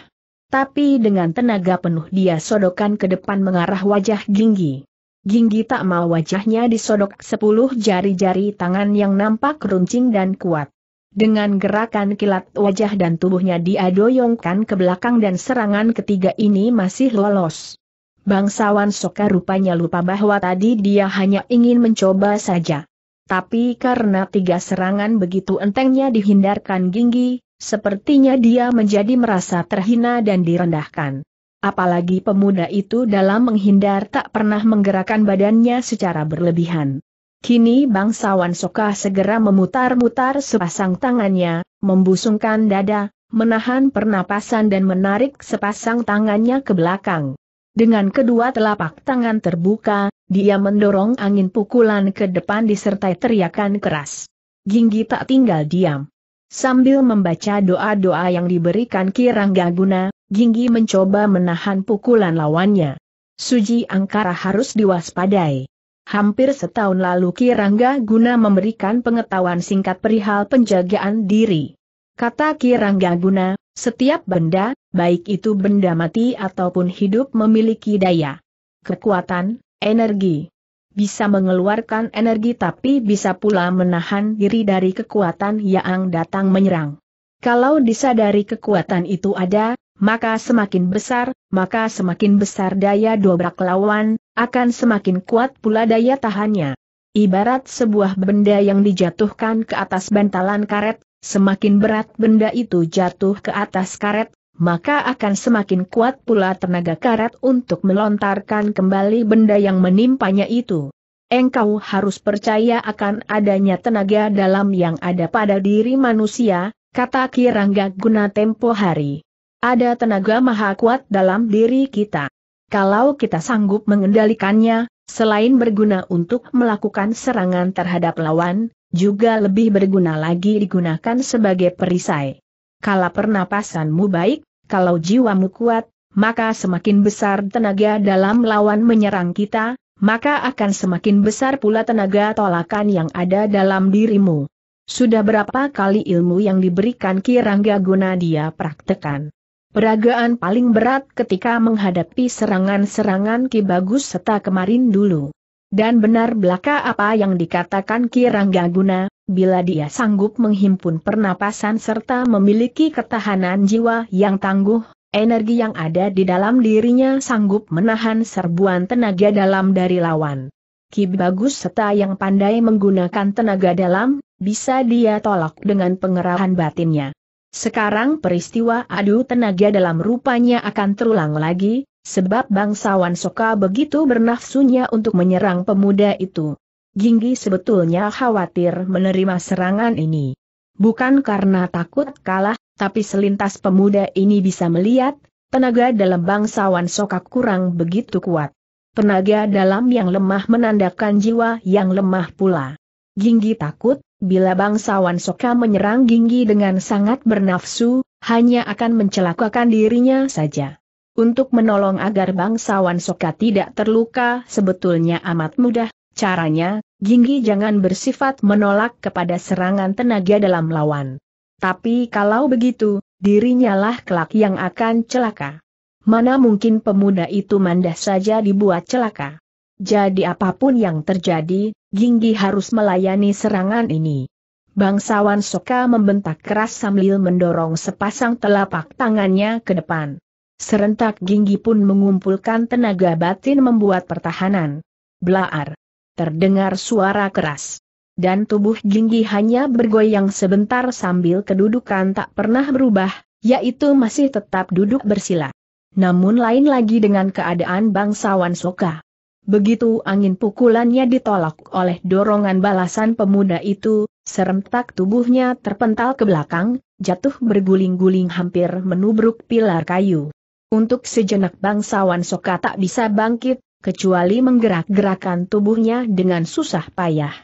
Tapi dengan tenaga penuh dia sodokan ke depan mengarah wajah Ginggi. Ginggi tak mau wajahnya disodok sepuluh jari-jari tangan yang nampak runcing dan kuat. Dengan gerakan kilat wajah dan tubuhnya dia doyongkan ke belakang dan serangan ketiga ini masih lolos. Bangsawan Soka rupanya lupa bahwa tadi dia hanya ingin mencoba saja. Tapi karena tiga serangan begitu entengnya dihindarkan Ginggi, sepertinya dia menjadi merasa terhina dan direndahkan. Apalagi pemuda itu dalam menghindar tak pernah menggerakkan badannya secara berlebihan. Kini bangsawan Soka segera memutar-mutar sepasang tangannya, membusungkan dada, menahan pernapasan dan menarik sepasang tangannya ke belakang. Dengan kedua telapak tangan terbuka, dia mendorong angin pukulan ke depan disertai teriakan keras. Ginggi tak tinggal diam. Sambil membaca doa-doa yang diberikan Kirangga Guna, Ginggi mencoba menahan pukulan lawannya. Suji Angkara harus diwaspadai. Hampir setahun lalu Kirangga Guna memberikan pengetahuan singkat perihal penjagaan diri. Kata Kirangga Guna, setiap benda, baik itu benda mati ataupun hidup memiliki daya, kekuatan, energi. Bisa mengeluarkan energi tapi bisa pula menahan diri dari kekuatan yang datang menyerang. Kalau disadari kekuatan itu ada, maka semakin besar, maka semakin besar daya dobrak lawan, akan semakin kuat pula daya tahannya. Ibarat sebuah benda yang dijatuhkan ke atas bantalan karet, semakin berat benda itu jatuh ke atas karet, maka akan semakin kuat pula tenaga karat untuk melontarkan kembali benda yang menimpanya itu. Engkau harus percaya akan adanya tenaga dalam yang ada pada diri manusia, kata Kirangga Guna tempo hari. Ada tenaga maha kuat dalam diri kita. Kalau kita sanggup mengendalikannya, selain berguna untuk melakukan serangan terhadap lawan, juga lebih berguna lagi digunakan sebagai perisai. Kalau pernapasanmu baik, kalau jiwamu kuat, maka semakin besar tenaga dalam lawan menyerang kita, maka akan semakin besar pula tenaga tolakan yang ada dalam dirimu. Sudah berapa kali ilmu yang diberikan Kirangga guna dia praktekan. Peragaan paling berat ketika menghadapi serangan-serangan Ki Bagus serta kemarin dulu. Dan benar belaka apa yang dikatakan Kirangga guna, Bila dia sanggup menghimpun pernapasan serta memiliki ketahanan jiwa yang tangguh, energi yang ada di dalam dirinya sanggup menahan serbuan tenaga dalam dari lawan. Ki bagus serta yang pandai menggunakan tenaga dalam, bisa dia tolak dengan pengerahan batinnya. Sekarang peristiwa adu tenaga dalam rupanya akan terulang lagi, sebab bangsawan Soka begitu bernafsunya untuk menyerang pemuda itu. Ginggi sebetulnya khawatir menerima serangan ini. Bukan karena takut kalah, tapi selintas pemuda ini bisa melihat, tenaga dalam bangsawan Soka kurang begitu kuat. Tenaga dalam yang lemah menandakan jiwa yang lemah pula. Ginggi takut, bila bangsawan Soka menyerang Ginggi dengan sangat bernafsu, hanya akan mencelakakan dirinya saja. Untuk menolong agar bangsawan Soka tidak terluka sebetulnya amat mudah, Caranya, Ginggi jangan bersifat menolak kepada serangan tenaga dalam lawan. Tapi kalau begitu, dirinya lah kelak yang akan celaka. Mana mungkin pemuda itu mandah saja dibuat celaka. Jadi apapun yang terjadi, Ginggi harus melayani serangan ini. Bangsawan Soka membentak keras sambil mendorong sepasang telapak tangannya ke depan. Serentak Ginggi pun mengumpulkan tenaga batin membuat pertahanan. Blaar terdengar suara keras. Dan tubuh Jinggi hanya bergoyang sebentar sambil kedudukan tak pernah berubah, yaitu masih tetap duduk bersila. Namun lain lagi dengan keadaan bangsawan Soka. Begitu angin pukulannya ditolak oleh dorongan balasan pemuda itu, serentak tubuhnya terpental ke belakang, jatuh berguling-guling hampir menubruk pilar kayu. Untuk sejenak bangsawan Soka tak bisa bangkit, kecuali menggerak-gerakan tubuhnya dengan susah payah.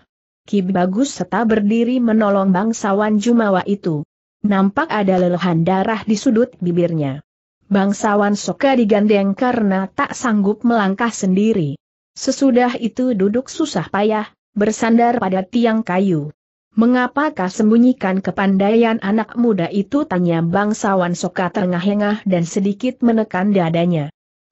Ki Bagus serta berdiri menolong bangsawan Jumawa itu. Nampak ada lelehan darah di sudut bibirnya. Bangsawan Soka digandeng karena tak sanggup melangkah sendiri. Sesudah itu duduk susah payah, bersandar pada tiang kayu. Mengapakah sembunyikan kepandaian anak muda itu tanya bangsawan Soka terengah-engah dan sedikit menekan dadanya.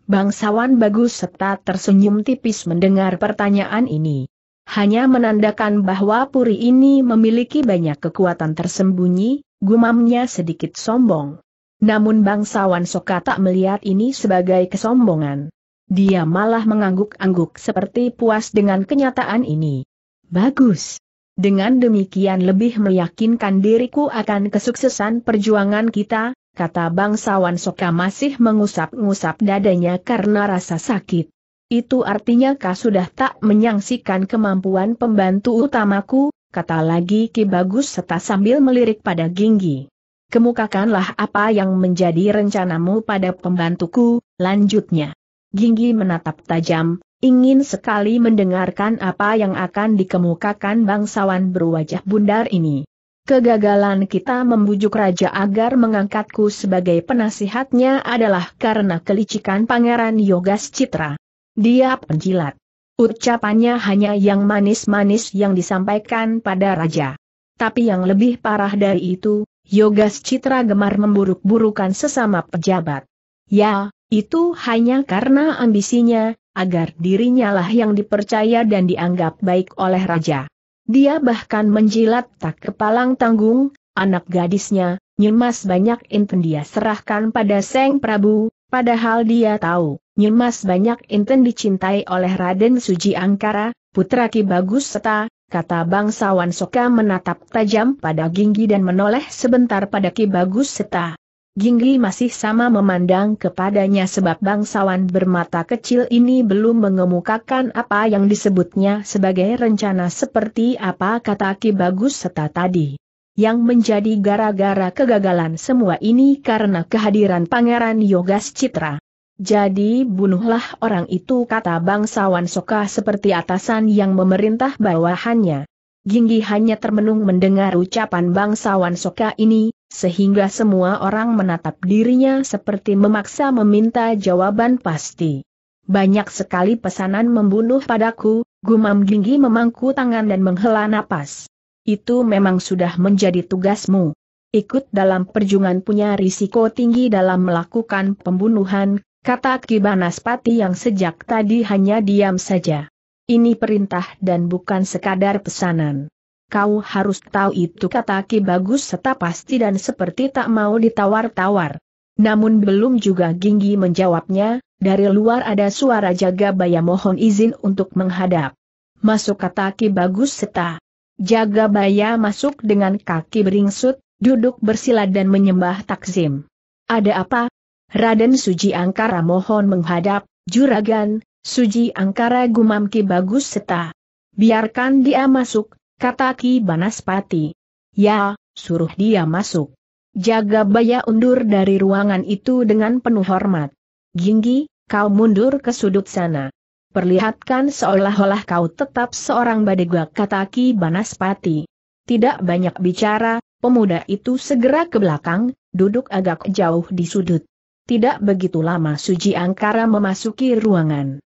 Bangsawan bagus serta tersenyum tipis mendengar pertanyaan ini. Hanya menandakan bahwa puri ini memiliki banyak kekuatan tersembunyi, gumamnya sedikit sombong. Namun bangsawan Soka tak melihat ini sebagai kesombongan. Dia malah mengangguk-angguk seperti puas dengan kenyataan ini. Bagus. Dengan demikian lebih meyakinkan diriku akan kesuksesan perjuangan kita, kata bangsawan Soka masih mengusap-ngusap dadanya karena rasa sakit. Itu artinya kau sudah tak menyangsikan kemampuan pembantu utamaku, kata lagi Ki Bagus serta sambil melirik pada Ginggi. Kemukakanlah apa yang menjadi rencanamu pada pembantuku, lanjutnya. Ginggi menatap tajam, ingin sekali mendengarkan apa yang akan dikemukakan bangsawan berwajah bundar ini. Kegagalan kita membujuk raja agar mengangkatku sebagai penasihatnya adalah karena kelicikan Pangeran Yogas Citra. Dia penjilat. Ucapannya hanya yang manis-manis yang disampaikan pada raja. Tapi yang lebih parah dari itu, Yogas Citra gemar memburuk-burukan sesama pejabat. Ya, itu hanya karena ambisinya, agar dirinya lah yang dipercaya dan dianggap baik oleh raja. Dia bahkan menjilat tak kepalang tanggung, anak gadisnya, Nyemas banyak inten dia serahkan pada Seng Prabu, padahal dia tahu, Nyemas banyak inten dicintai oleh Raden Suji Angkara, putra Ki Bagus Seta, kata bangsawan Soka menatap tajam pada Ginggi dan menoleh sebentar pada Ki Bagus Seta. Gingli masih sama memandang kepadanya sebab bangsawan bermata kecil ini belum mengemukakan apa yang disebutnya sebagai rencana seperti apa kata Ki Bagus Seta tadi. Yang menjadi gara-gara kegagalan semua ini karena kehadiran Pangeran Yogas Citra. Jadi bunuhlah orang itu kata bangsawan Soka seperti atasan yang memerintah bawahannya. Ginggi hanya termenung mendengar ucapan bangsawan Soka ini, sehingga semua orang menatap dirinya seperti memaksa meminta jawaban pasti. Banyak sekali pesanan membunuh padaku, gumam Ginggi memangku tangan dan menghela napas. Itu memang sudah menjadi tugasmu. Ikut dalam perjuangan punya risiko tinggi dalam melakukan pembunuhan, kata Kibanaspati yang sejak tadi hanya diam saja. Ini perintah dan bukan sekadar pesanan. Kau harus tahu itu kata Ki Bagus serta pasti dan seperti tak mau ditawar-tawar. Namun belum juga Ginggi menjawabnya, dari luar ada suara jaga baya mohon izin untuk menghadap. Masuk kata Ki Bagus serta. Jaga baya masuk dengan kaki beringsut, duduk bersila dan menyembah takzim. Ada apa? Raden Suji Angkara mohon menghadap, juragan, Suji Angkara gumam Ki Bagus serta. Biarkan dia masuk, kata Ki Banaspati. Ya, suruh dia masuk. Jaga Jagabaya undur dari ruangan itu dengan penuh hormat. Ginggi, kau mundur ke sudut sana. Perlihatkan seolah-olah kau tetap seorang badegak kata Ki Banaspati. Tidak banyak bicara, pemuda itu segera ke belakang, duduk agak jauh di sudut. Tidak begitu lama Suji Angkara memasuki ruangan.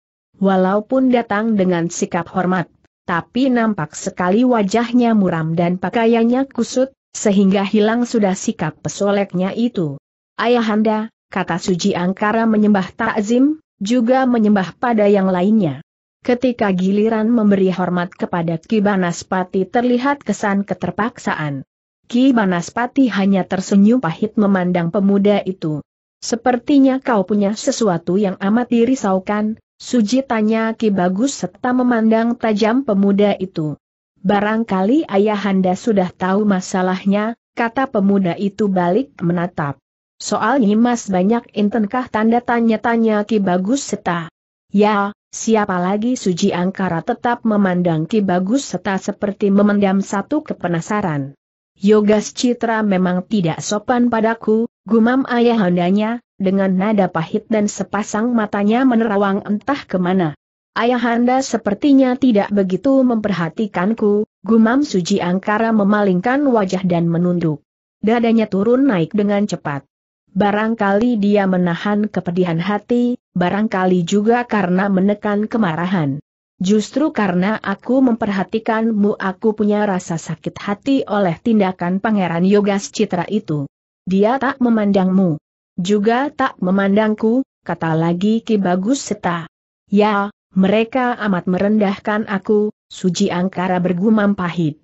Walaupun datang dengan sikap hormat tapi nampak sekali wajahnya muram dan pakaiannya kusut, sehingga hilang sudah sikap pesoleknya itu. Ayahanda, kata Suji Angkara menyembah takzim, juga menyembah pada yang lainnya. Ketika giliran memberi hormat kepada Ki Banaspati terlihat kesan keterpaksaan. Ki Banaspati hanya tersenyum pahit memandang pemuda itu. Sepertinya kau punya sesuatu yang amat dirisaukan, Suji tanya Ki Bagus serta memandang tajam pemuda itu. Barangkali ayahanda sudah tahu masalahnya, kata pemuda itu balik menatap. Soal Nyimas banyak intenkah tanda tanya-tanya Ki Bagus Seta? Ya, siapa lagi Suji Angkara tetap memandang Ki Bagus serta seperti memendam satu kepenasaran. Yogas Citra memang tidak sopan padaku, gumam ayahandanya, dengan nada pahit dan sepasang matanya menerawang entah kemana. Ayahanda sepertinya tidak begitu memperhatikanku, gumam Suji Angkara memalingkan wajah dan menunduk. Dadanya turun naik dengan cepat. Barangkali dia menahan kepedihan hati, barangkali juga karena menekan kemarahan. Justru karena aku memperhatikanmu aku punya rasa sakit hati oleh tindakan Pangeran Yogas Citra itu. Dia tak memandangmu. Juga tak memandangku, kata lagi Ki Bagus Seta. Ya, mereka amat merendahkan aku, Suji Angkara bergumam pahit.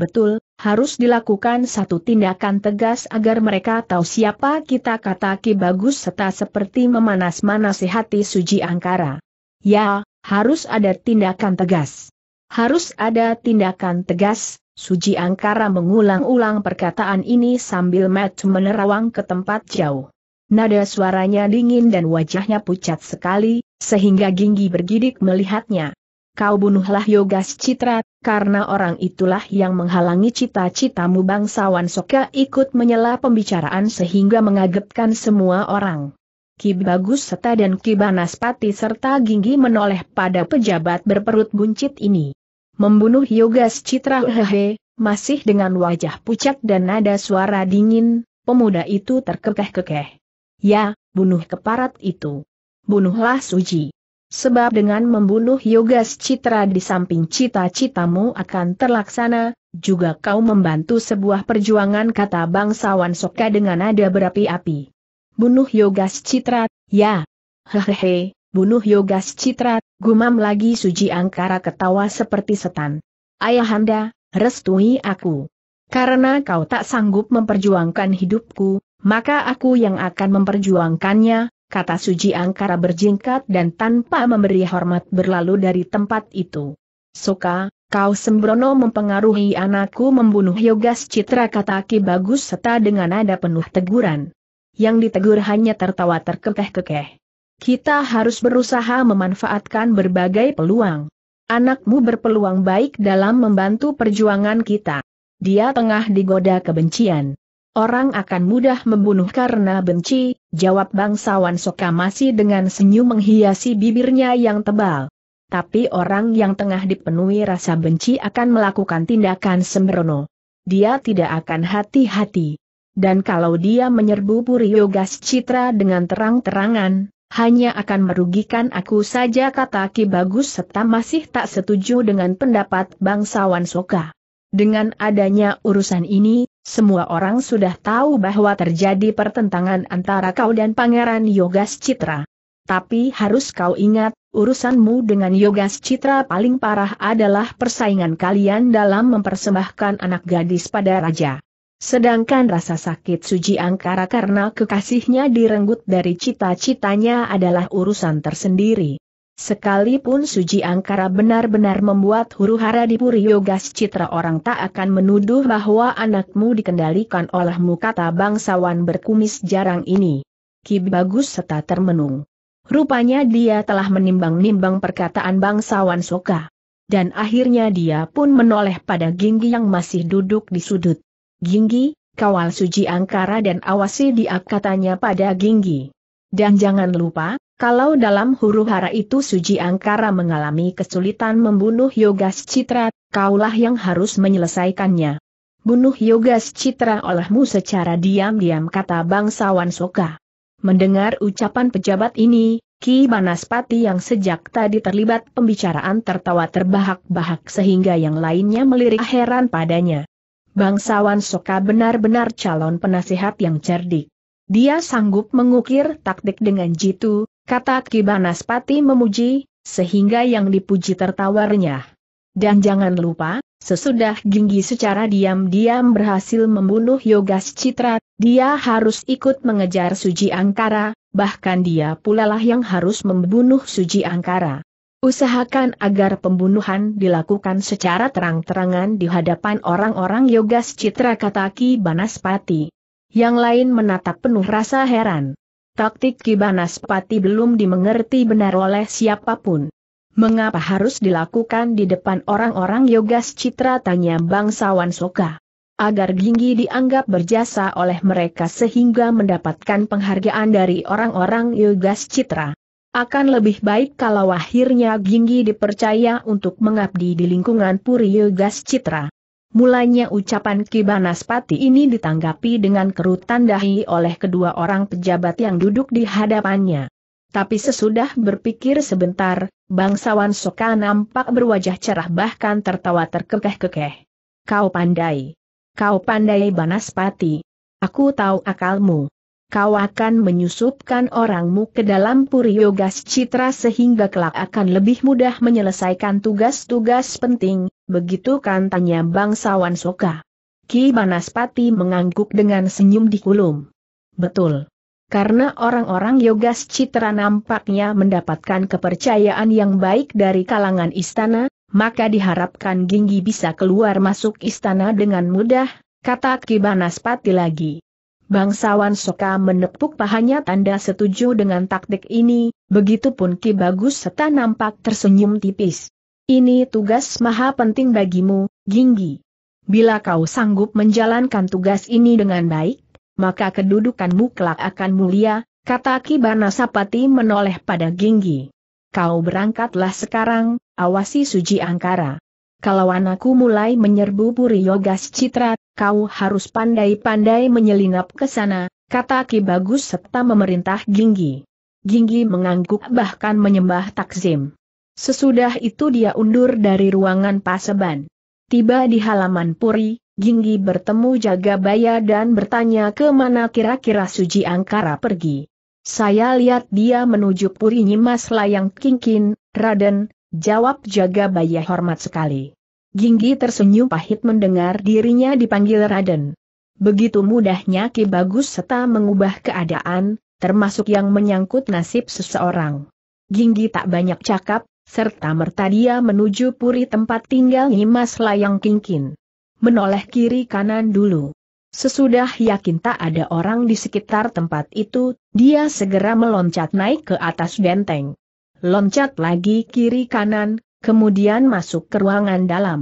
Betul, harus dilakukan satu tindakan tegas agar mereka tahu siapa kita kata Ki Bagus Seta seperti memanas-manasi hati Suji Angkara. Ya, harus ada tindakan tegas. Harus ada tindakan tegas, Suji Angkara mengulang-ulang perkataan ini sambil mata menerawang ke tempat jauh. Nada suaranya dingin dan wajahnya pucat sekali, sehingga Ginggi bergidik melihatnya. Kau bunuhlah Yogas Citra, karena orang itulah yang menghalangi cita-citamu bangsawan Soka ikut menyela pembicaraan sehingga mengagetkan semua orang. Ki Bagus Seta dan Ki Banaspati serta Ginggi menoleh pada pejabat berperut buncit ini. Membunuh Yogas Citra hehe, masih dengan wajah pucat dan nada suara dingin, pemuda itu terkekeh-kekeh. Ya, bunuh keparat itu. Bunuhlah Suji. Sebab dengan membunuh Yogas Citra di samping cita-citamu akan terlaksana, juga kau membantu sebuah perjuangan kata bangsawan Soka dengan nada berapi-api. Bunuh Yogas Citra, ya. Hehehe, bunuh Yogas Citra, gumam lagi Suji Angkara ketawa seperti setan. Ayahanda, restui aku. Karena kau tak sanggup memperjuangkan hidupku, maka aku yang akan memperjuangkannya, kata Suji Angkara berjingkat dan tanpa memberi hormat berlalu dari tempat itu. Soka, kau sembrono mempengaruhi anakku membunuh Yogas Citra kata Ki Bagus serta dengan nada penuh teguran. Yang ditegur hanya tertawa terkekeh-kekeh. Kita harus berusaha memanfaatkan berbagai peluang. Anakmu berpeluang baik dalam membantu perjuangan kita. Dia tengah digoda kebencian. Orang akan mudah membunuh karena benci, jawab bangsawan Soka masih dengan senyum menghiasi bibirnya yang tebal. Tapi orang yang tengah dipenuhi rasa benci akan melakukan tindakan sembrono. Dia tidak akan hati-hati. Dan kalau dia menyerbu Yogas Citra dengan terang-terangan, hanya akan merugikan aku saja kata Ki Bagus serta masih tak setuju dengan pendapat bangsawan Soka. Dengan adanya urusan ini, semua orang sudah tahu bahwa terjadi pertentangan antara kau dan Pangeran Yogas Citra. Tapi harus kau ingat, urusanmu dengan Yogas Citra paling parah adalah persaingan kalian dalam mempersembahkan anak gadis pada raja. Sedangkan rasa sakit Suji Angkara karena kekasihnya direnggut dari cita-citanya adalah urusan tersendiri. Sekalipun Suji Angkara benar-benar membuat huru hara di Puriyogas Citra orang tak akan menuduh bahwa anakmu dikendalikan olehmu kata bangsawan berkumis jarang ini. Ki Bagus serta termenung. Rupanya dia telah menimbang-nimbang perkataan bangsawan Soka. Dan akhirnya dia pun menoleh pada Ginggi yang masih duduk di sudut. Ginggi, kawal Suji Angkara dan awasi dia katanya pada Ginggi. Dan jangan lupa, kalau dalam huru hara itu Suji Angkara mengalami kesulitan membunuh Yogas Citra, kaulah yang harus menyelesaikannya. Bunuh Yogas Citra olehmu secara diam-diam kata bangsawan Soka. Mendengar ucapan pejabat ini, Ki Banaspati yang sejak tadi terlibat pembicaraan tertawa terbahak-bahak sehingga yang lainnya melirik heran padanya. Bangsawan Soka benar-benar calon penasihat yang cerdik. Dia sanggup mengukir taktik dengan jitu, Kata Kibanaspati memuji, sehingga yang dipuji tertawarnya. Dan jangan lupa, sesudah Ginggi secara diam-diam berhasil membunuh Yogas Citra, dia harus ikut mengejar Suji Angkara, bahkan dia pula lah yang harus membunuh Suji Angkara. Usahakan agar pembunuhan dilakukan secara terang-terangan di hadapan orang-orang Yogas Citra Kataki Banaspati. Yang lain menatap penuh rasa heran taktik Kibanas Pati belum dimengerti benar oleh siapapun. Mengapa harus dilakukan di depan orang-orang Yogas Citra tanya bangsawan Soka? Agar Ginggi dianggap berjasa oleh mereka sehingga mendapatkan penghargaan dari orang-orang Yogas Citra. Akan lebih baik kalau akhirnya Ginggi dipercaya untuk mengabdi di lingkungan Puri Yogas Citra. Mulanya ucapan Kibanaspati ini ditanggapi dengan kerutan dahi oleh kedua orang pejabat yang duduk di hadapannya. Tapi sesudah berpikir sebentar, bangsawan Soka nampak berwajah cerah bahkan tertawa terkekeh-kekeh. Kau pandai. Kau pandai Banaspati. Aku tahu akalmu. Kau akan menyusupkan orangmu ke dalam puriyogas Citra sehingga kelak akan lebih mudah menyelesaikan tugas-tugas penting, begitu kan tanya bangsawan Soka. Ki Banaspati mengangguk dengan senyum di kulum. Betul. Karena orang-orang Yogas Citra nampaknya mendapatkan kepercayaan yang baik dari kalangan istana, maka diharapkan Ginggi bisa keluar masuk istana dengan mudah, kata Ki Banaspati lagi. Bangsawan Soka menepuk pahanya tanda setuju dengan taktik ini, begitupun Ki Bagus serta nampak tersenyum tipis. Ini tugas maha penting bagimu, Ginggi. Bila kau sanggup menjalankan tugas ini dengan baik, maka kedudukanmu kelak akan mulia, kata Kibana Sapati menoleh pada Ginggi. Kau berangkatlah sekarang, awasi Suji Angkara. Kalau anakku mulai menyerbu Puri Yogas Citra, kau harus pandai-pandai menyelinap ke sana, kata Ki Bagus serta memerintah Ginggi. Ginggi mengangguk bahkan menyembah takzim. Sesudah itu dia undur dari ruangan paseban. Tiba di halaman Puri, Ginggi bertemu jaga baya dan bertanya ke mana kira-kira Suji Angkara pergi. Saya lihat dia menuju Puri Nyimas Layang Kingkin, Raden, jawab jaga baya hormat sekali. Ginggi tersenyum pahit mendengar dirinya dipanggil Raden. Begitu mudahnya Ki Bagus serta mengubah keadaan, termasuk yang menyangkut nasib seseorang. Ginggi tak banyak cakap, serta merta dia menuju puri tempat tinggal Nyimas Layang Kingkin. Menoleh kiri kanan dulu. Sesudah yakin tak ada orang di sekitar tempat itu, dia segera meloncat naik ke atas benteng. Loncat lagi kiri kanan, kemudian masuk ke ruangan dalam.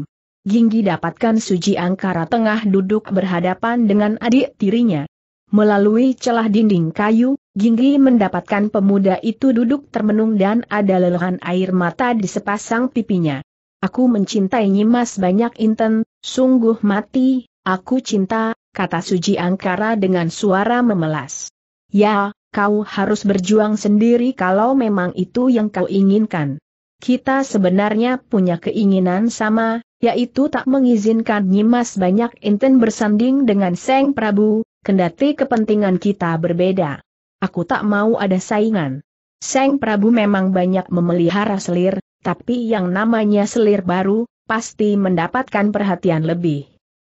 Ginggi dapatkan Suji Angkara tengah duduk berhadapan dengan adik tirinya. Melalui celah dinding kayu, Ginggi mendapatkan pemuda itu duduk termenung dan ada lelehan air mata di sepasang pipinya. Aku mencintai Nyimas banyak inten, sungguh mati, aku cinta, kata Suji Angkara dengan suara memelas. Ya, kau harus berjuang sendiri kalau memang itu yang kau inginkan. Kita sebenarnya punya keinginan sama, yaitu tak mengizinkan Nyimas banyak inten bersanding dengan Seng Prabu, Kendati kepentingan kita berbeda. Aku tak mau ada saingan. Seng Prabu memang banyak memelihara selir, tapi yang namanya selir baru, pasti mendapatkan perhatian lebih.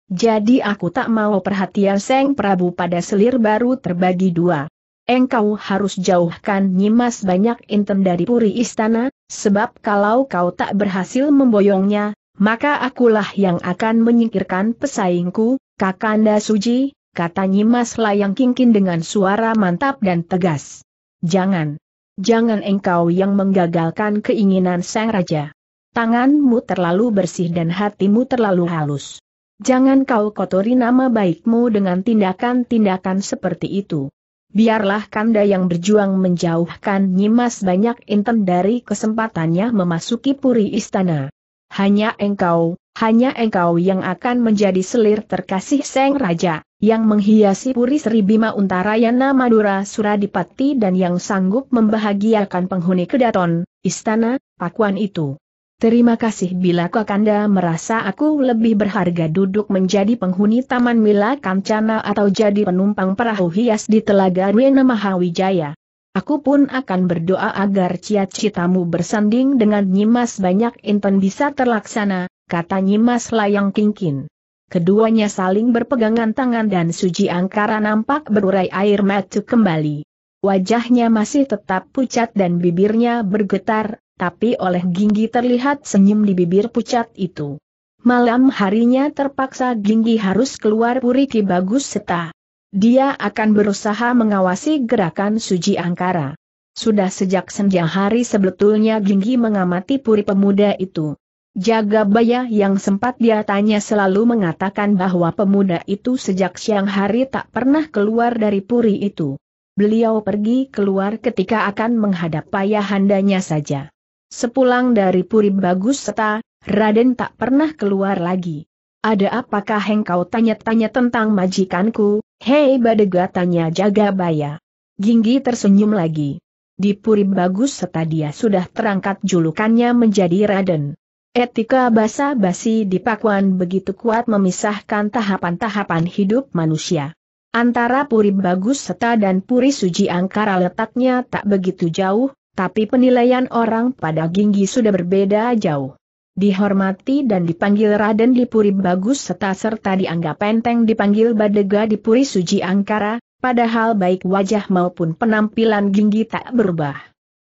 Jadi aku tak mau perhatian Seng Prabu pada selir baru terbagi dua. Engkau harus jauhkan Nyimas banyak intem dari puri istana, sebab kalau kau tak berhasil memboyongnya, maka akulah yang akan menyingkirkan pesaingku, Kakanda Suji, kata Nyimas Layang Kingkin dengan suara mantap dan tegas. Jangan. Jangan engkau yang menggagalkan keinginan sang raja. Tanganmu terlalu bersih dan hatimu terlalu halus. Jangan kau kotori nama baikmu dengan tindakan-tindakan seperti itu. Biarlah Kanda yang berjuang menjauhkan Nyimas banyak inten dari kesempatannya memasuki puri istana. Hanya engkau, hanya engkau yang akan menjadi selir terkasih sang Raja yang menghiasi Puri Sri Bima Untarayana Madura Suradipati dan yang sanggup membahagiakan penghuni kedaton, istana, pakuan itu. Terima kasih bila Kakanda merasa aku lebih berharga duduk menjadi penghuni Taman Mila Kancana atau jadi penumpang perahu hias di Telaga Wena Mahawijaya. Aku pun akan berdoa agar cita-citamu bersanding dengan Nyimas banyak inten bisa terlaksana, kata Nyimas Layang Kingkin keduanya saling berpegangan tangan dan Suji Angkara nampak berurai air mata kembali. Wajahnya masih tetap pucat dan bibirnya bergetar, tapi oleh Ginggi terlihat senyum di bibir pucat itu. Malam harinya terpaksa Ginggi harus keluar Puriki Bagus Seta. Dia akan berusaha mengawasi gerakan Suji Angkara. Sudah sejak senja hari sebetulnya Ginggi mengamati puri pemuda itu. Jagabaya yang sempat dia tanya selalu mengatakan bahwa pemuda itu sejak siang hari tak pernah keluar dari puri itu. Beliau pergi keluar ketika akan menghadap payahandanya saja. Sepulang dari puri bagus seta, Raden tak pernah keluar lagi. Ada apakah engkau tanya-tanya tentang majikanku, hei badega tanya Jagabaya. Ginggi tersenyum lagi. Di puri bagus seta dia sudah terangkat julukannya menjadi Raden. Etika basa-basi di Pakuan begitu kuat memisahkan tahapan-tahapan hidup manusia. Antara Puri Bagus Seta dan Puri Suji Angkara letaknya tak begitu jauh, tapi penilaian orang pada Ginggi sudah berbeda jauh. Dihormati dan dipanggil Raden di Puri Bagus Seta serta dianggap enteng dipanggil Badega di Puri Suji Angkara, padahal baik wajah maupun penampilan Ginggi tak berubah.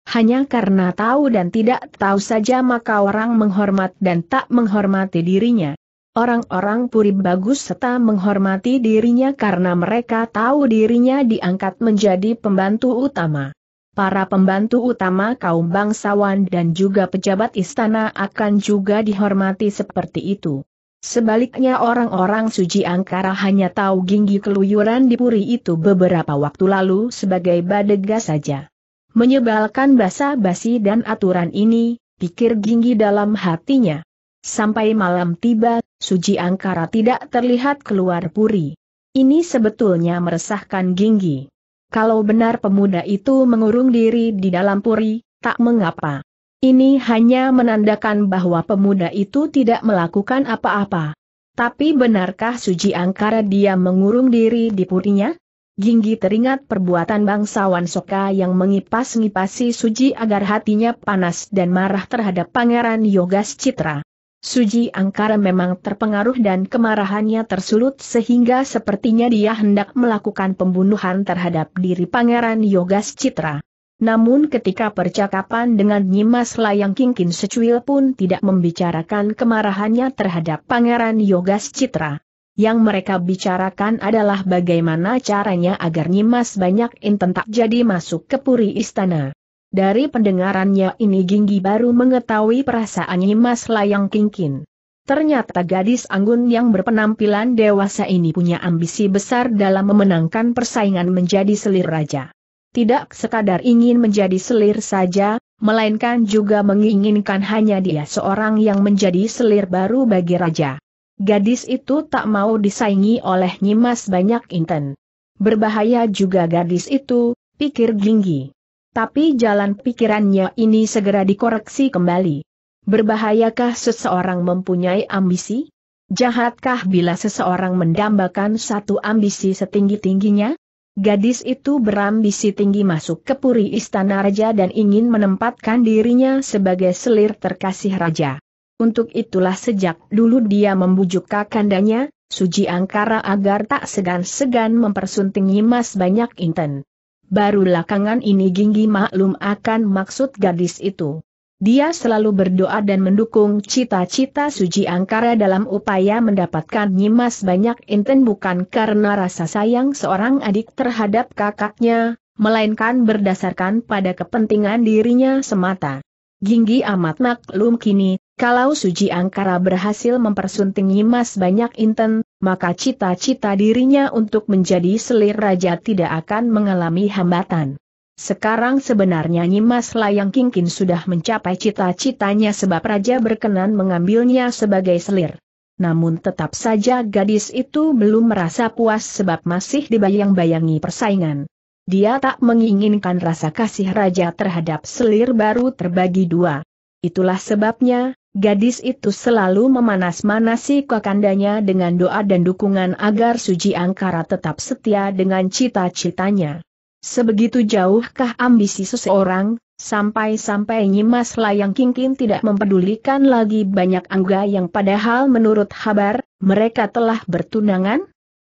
Hanya karena tahu dan tidak tahu saja maka orang menghormat dan tak menghormati dirinya. Orang-orang puri bagus serta menghormati dirinya karena mereka tahu dirinya diangkat menjadi pembantu utama. Para pembantu utama kaum bangsawan dan juga pejabat istana akan juga dihormati seperti itu. Sebaliknya orang-orang suci angkara hanya tahu ginggi keluyuran di puri itu beberapa waktu lalu sebagai badega saja. Menyebalkan basa-basi dan aturan ini, pikir Ginggi dalam hatinya. Sampai malam tiba, Suji Angkara tidak terlihat keluar puri. Ini sebetulnya meresahkan Ginggi. Kalau benar pemuda itu mengurung diri di dalam puri, tak mengapa. Ini hanya menandakan bahwa pemuda itu tidak melakukan apa-apa. Tapi benarkah Suji Angkara dia mengurung diri di purinya? Ginggi teringat perbuatan bangsawan Soka yang mengipas-ngipasi Suji agar hatinya panas dan marah terhadap Pangeran Yogas Citra. Suji Angkara memang terpengaruh dan kemarahannya tersulut sehingga sepertinya dia hendak melakukan pembunuhan terhadap diri Pangeran Yogas Citra. Namun ketika percakapan dengan Nyimas Layang Kingkin Secuil pun tidak membicarakan kemarahannya terhadap Pangeran Yogas Citra. Yang mereka bicarakan adalah bagaimana caranya agar Nyimas banyak inten tak jadi masuk ke puri istana. Dari pendengarannya ini Ginggi baru mengetahui perasaan Nyimas layang kingkin. Ternyata gadis anggun yang berpenampilan dewasa ini punya ambisi besar dalam memenangkan persaingan menjadi selir raja. Tidak sekadar ingin menjadi selir saja, melainkan juga menginginkan hanya dia seorang yang menjadi selir baru bagi raja. Gadis itu tak mau disaingi oleh Nyimas banyak inten. Berbahaya juga gadis itu, pikir Ginggi. Tapi jalan pikirannya ini segera dikoreksi kembali. Berbahayakah seseorang mempunyai ambisi? Jahatkah bila seseorang mendambakan satu ambisi setinggi-tingginya? Gadis itu berambisi tinggi masuk ke puri istana raja dan ingin menempatkan dirinya sebagai selir terkasih raja. Untuk itulah sejak dulu dia membujuk kakandanya, Suji Angkara agar tak segan-segan mempersunting nyimas banyak inten. Baru lakangan ini Ginggi maklum akan maksud gadis itu. Dia selalu berdoa dan mendukung cita-cita Suji Angkara dalam upaya mendapatkan Nyimas Banyak Inten bukan karena rasa sayang seorang adik terhadap kakaknya, melainkan berdasarkan pada kepentingan dirinya semata. Ginggi amat maklum kini, kalau Suji Angkara berhasil mempersuntingi mas banyak inten, maka cita-cita dirinya untuk menjadi selir raja tidak akan mengalami hambatan. Sekarang sebenarnya Nyimas Layang Kingkin sudah mencapai cita-citanya sebab raja berkenan mengambilnya sebagai selir. Namun tetap saja gadis itu belum merasa puas sebab masih dibayang-bayangi persaingan. Dia tak menginginkan rasa kasih raja terhadap selir baru terbagi dua. Itulah sebabnya, Gadis itu selalu memanas-manasi kakandanya dengan doa dan dukungan agar Suji Angkara tetap setia dengan cita-citanya. Sebegitu jauhkah ambisi seseorang, sampai-sampai Nyimas Layang Kingkin tidak mempedulikan lagi banyak angga yang padahal menurut kabar, mereka telah bertunangan?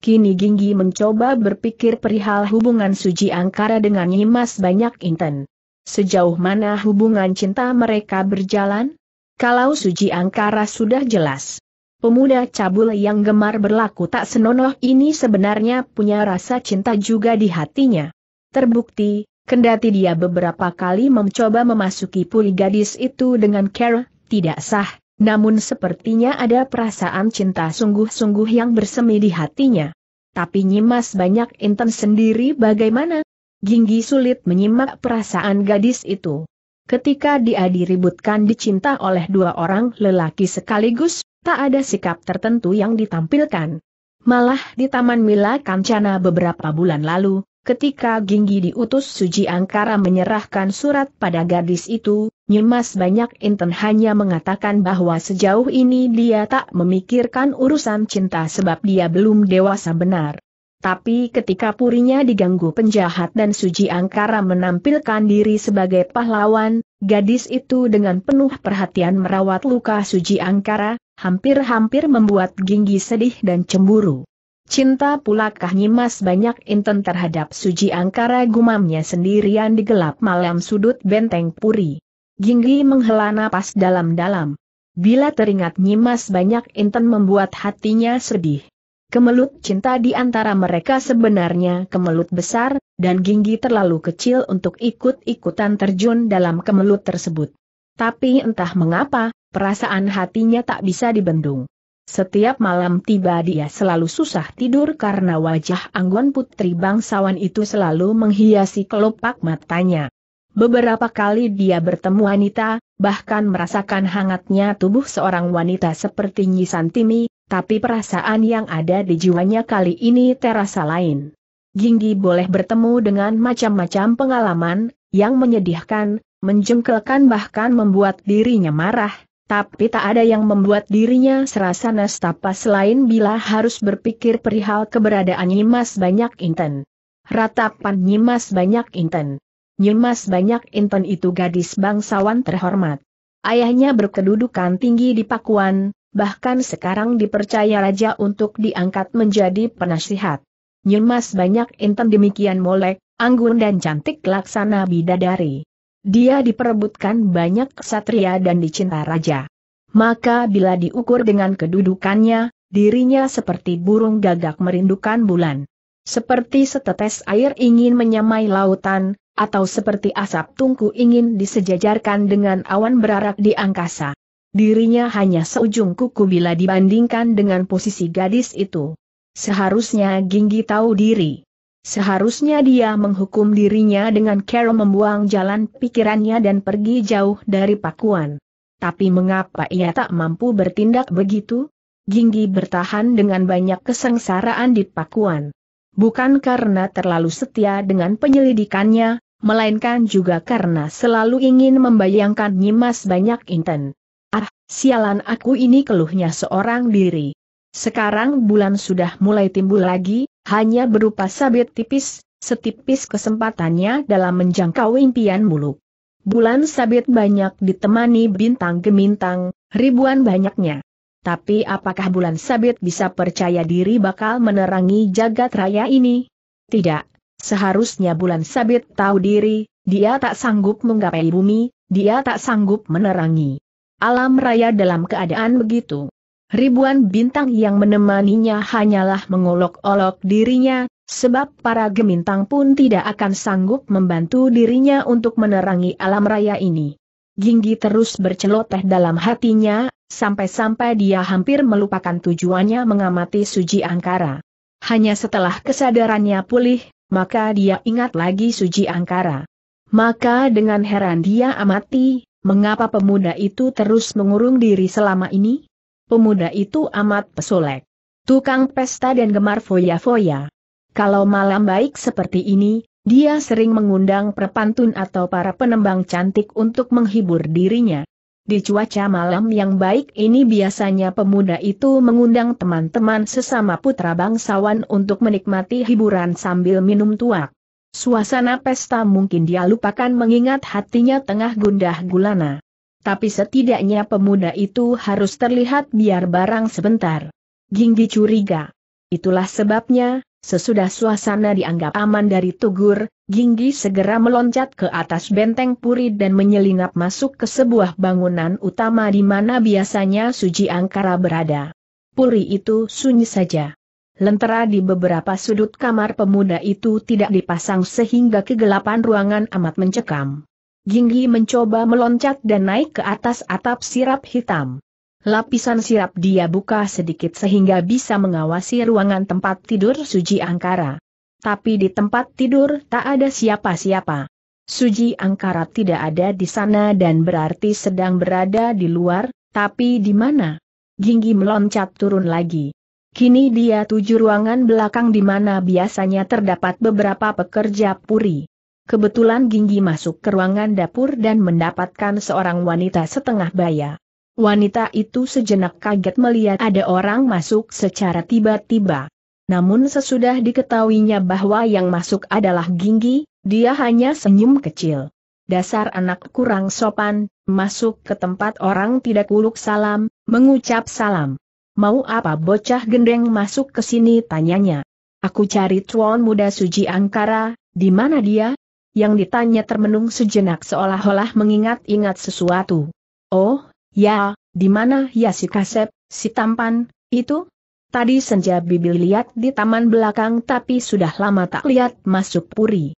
Kini Ginggi mencoba berpikir perihal hubungan Suji Angkara dengan Nyimas Banyak Inten. Sejauh mana hubungan cinta mereka berjalan? Kalau Suji Angkara sudah jelas. Pemuda cabul yang gemar berlaku tak senonoh ini sebenarnya punya rasa cinta juga di hatinya. Terbukti, kendati dia beberapa kali mencoba memasuki puri gadis itu dengan care, tidak sah, namun sepertinya ada perasaan cinta sungguh-sungguh yang bersemi di hatinya. Tapi Nyimas banyak intan sendiri bagaimana? Ginggi sulit menyimak perasaan gadis itu. Ketika dia diributkan dicinta oleh dua orang lelaki sekaligus, tak ada sikap tertentu yang ditampilkan. Malah di Taman Mila Kancana beberapa bulan lalu, ketika Ginggi diutus Suji Angkara menyerahkan surat pada gadis itu, nyimas banyak Inten hanya mengatakan bahwa sejauh ini dia tak memikirkan urusan cinta sebab dia belum dewasa benar. Tapi ketika purinya diganggu penjahat dan Suji Angkara menampilkan diri sebagai pahlawan, gadis itu dengan penuh perhatian merawat luka Suji Angkara, hampir-hampir membuat Ginggi sedih dan cemburu. Cinta pula kah Nyimas banyak inten terhadap Suji Angkara gumamnya sendirian di gelap malam sudut benteng puri. Ginggi menghela napas dalam-dalam. Bila teringat Nyimas banyak inten membuat hatinya sedih. Kemelut cinta di antara mereka sebenarnya kemelut besar, dan Ginggi terlalu kecil untuk ikut-ikutan terjun dalam kemelut tersebut. Tapi entah mengapa, perasaan hatinya tak bisa dibendung. Setiap malam tiba dia selalu susah tidur karena wajah Anggun Putri Bangsawan itu selalu menghiasi kelopak matanya. Beberapa kali dia bertemu wanita, bahkan merasakan hangatnya tubuh seorang wanita seperti Nyi Santimi, tapi perasaan yang ada di jiwanya kali ini terasa lain. Ginggi boleh bertemu dengan macam-macam pengalaman, yang menyedihkan, menjengkelkan bahkan membuat dirinya marah, tapi tak ada yang membuat dirinya serasa nestapa selain bila harus berpikir perihal keberadaan Nyimas Banyak Inten. Ratapan Nyimas Banyak Inten. Nyimas Banyak Inten itu gadis bangsawan terhormat. Ayahnya berkedudukan tinggi di Pakuan, bahkan sekarang dipercaya raja untuk diangkat menjadi penasihat. Nyemas banyak intan demikian molek, anggun dan cantik laksana bidadari. Dia diperebutkan banyak kesatria dan dicinta raja. Maka bila diukur dengan kedudukannya, dirinya seperti burung gagak merindukan bulan. Seperti setetes air ingin menyamai lautan, atau seperti asap tungku ingin disejajarkan dengan awan berarak di angkasa dirinya hanya seujung kuku bila dibandingkan dengan posisi gadis itu. Seharusnya Ginggi tahu diri. Seharusnya dia menghukum dirinya dengan cara membuang jalan pikirannya dan pergi jauh dari pakuan. Tapi mengapa ia tak mampu bertindak begitu? Ginggi bertahan dengan banyak kesengsaraan di pakuan. Bukan karena terlalu setia dengan penyelidikannya, melainkan juga karena selalu ingin membayangkan Nyimas banyak intent. Ah, sialan aku ini keluhnya seorang diri. Sekarang bulan sudah mulai timbul lagi, hanya berupa sabit tipis, setipis kesempatannya dalam menjangkau impian muluk. Bulan sabit banyak ditemani bintang gemintang, ribuan banyaknya. Tapi apakah bulan sabit bisa percaya diri bakal menerangi jagat raya ini? Tidak, seharusnya bulan sabit tahu diri, dia tak sanggup menggapai bumi, dia tak sanggup menerangi alam raya dalam keadaan begitu. Ribuan bintang yang menemaninya hanyalah mengolok-olok dirinya, sebab para gemintang pun tidak akan sanggup membantu dirinya untuk menerangi alam raya ini. Ginggi terus berceloteh dalam hatinya, sampai-sampai dia hampir melupakan tujuannya mengamati Suji Angkara. Hanya setelah kesadarannya pulih, maka dia ingat lagi Suji Angkara. Maka dengan heran dia amati, mengapa pemuda itu terus mengurung diri selama ini? Pemuda itu amat pesolek. Tukang pesta dan gemar foya-foya. Kalau malam baik seperti ini, dia sering mengundang perpantun atau para penembang cantik untuk menghibur dirinya. Di cuaca malam yang baik ini biasanya pemuda itu mengundang teman-teman sesama putra bangsawan untuk menikmati hiburan sambil minum tuak. Suasana pesta mungkin dia lupakan mengingat hatinya tengah gundah gulana. Tapi setidaknya pemuda itu harus terlihat biar barang sebentar. Ginggi curiga. Itulah sebabnya, sesudah suasana dianggap aman dari Tugur, Ginggi segera meloncat ke atas benteng puri dan menyelinap masuk ke sebuah bangunan utama di mana biasanya Suji Angkara berada. Puri itu sunyi saja. Lentera di beberapa sudut kamar pemuda itu tidak dipasang sehingga kegelapan ruangan amat mencekam. Ginggi mencoba meloncat dan naik ke atas atap sirap hitam. Lapisan sirap dia buka sedikit sehingga bisa mengawasi ruangan tempat tidur Suji Angkara. Tapi di tempat tidur tak ada siapa-siapa. Suji Angkara tidak ada di sana dan berarti sedang berada di luar, tapi di mana? Ginggi meloncat turun lagi. Kini dia tuju ruangan belakang di mana biasanya terdapat beberapa pekerja puri. Kebetulan Ginggi masuk ke ruangan dapur dan mendapatkan seorang wanita setengah baya. Wanita itu sejenak kaget melihat ada orang masuk secara tiba-tiba. Namun sesudah diketahuinya bahwa yang masuk adalah Ginggi, dia hanya senyum kecil. Dasar anak kurang sopan, masuk ke tempat orang tidak kuluk salam, mengucap salam. Mau apa bocah gendeng masuk ke sini tanyanya. Aku cari tuan muda suji angkara, di mana dia? Yang ditanya termenung sejenak seolah-olah mengingat-ingat sesuatu. Oh, ya, di mana ya si kasep, si tampan, itu? Tadi senja bibi lihat di taman belakang tapi sudah lama tak lihat masuk puri.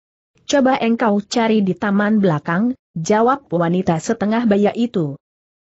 Coba engkau cari di taman belakang, jawab wanita setengah baya itu.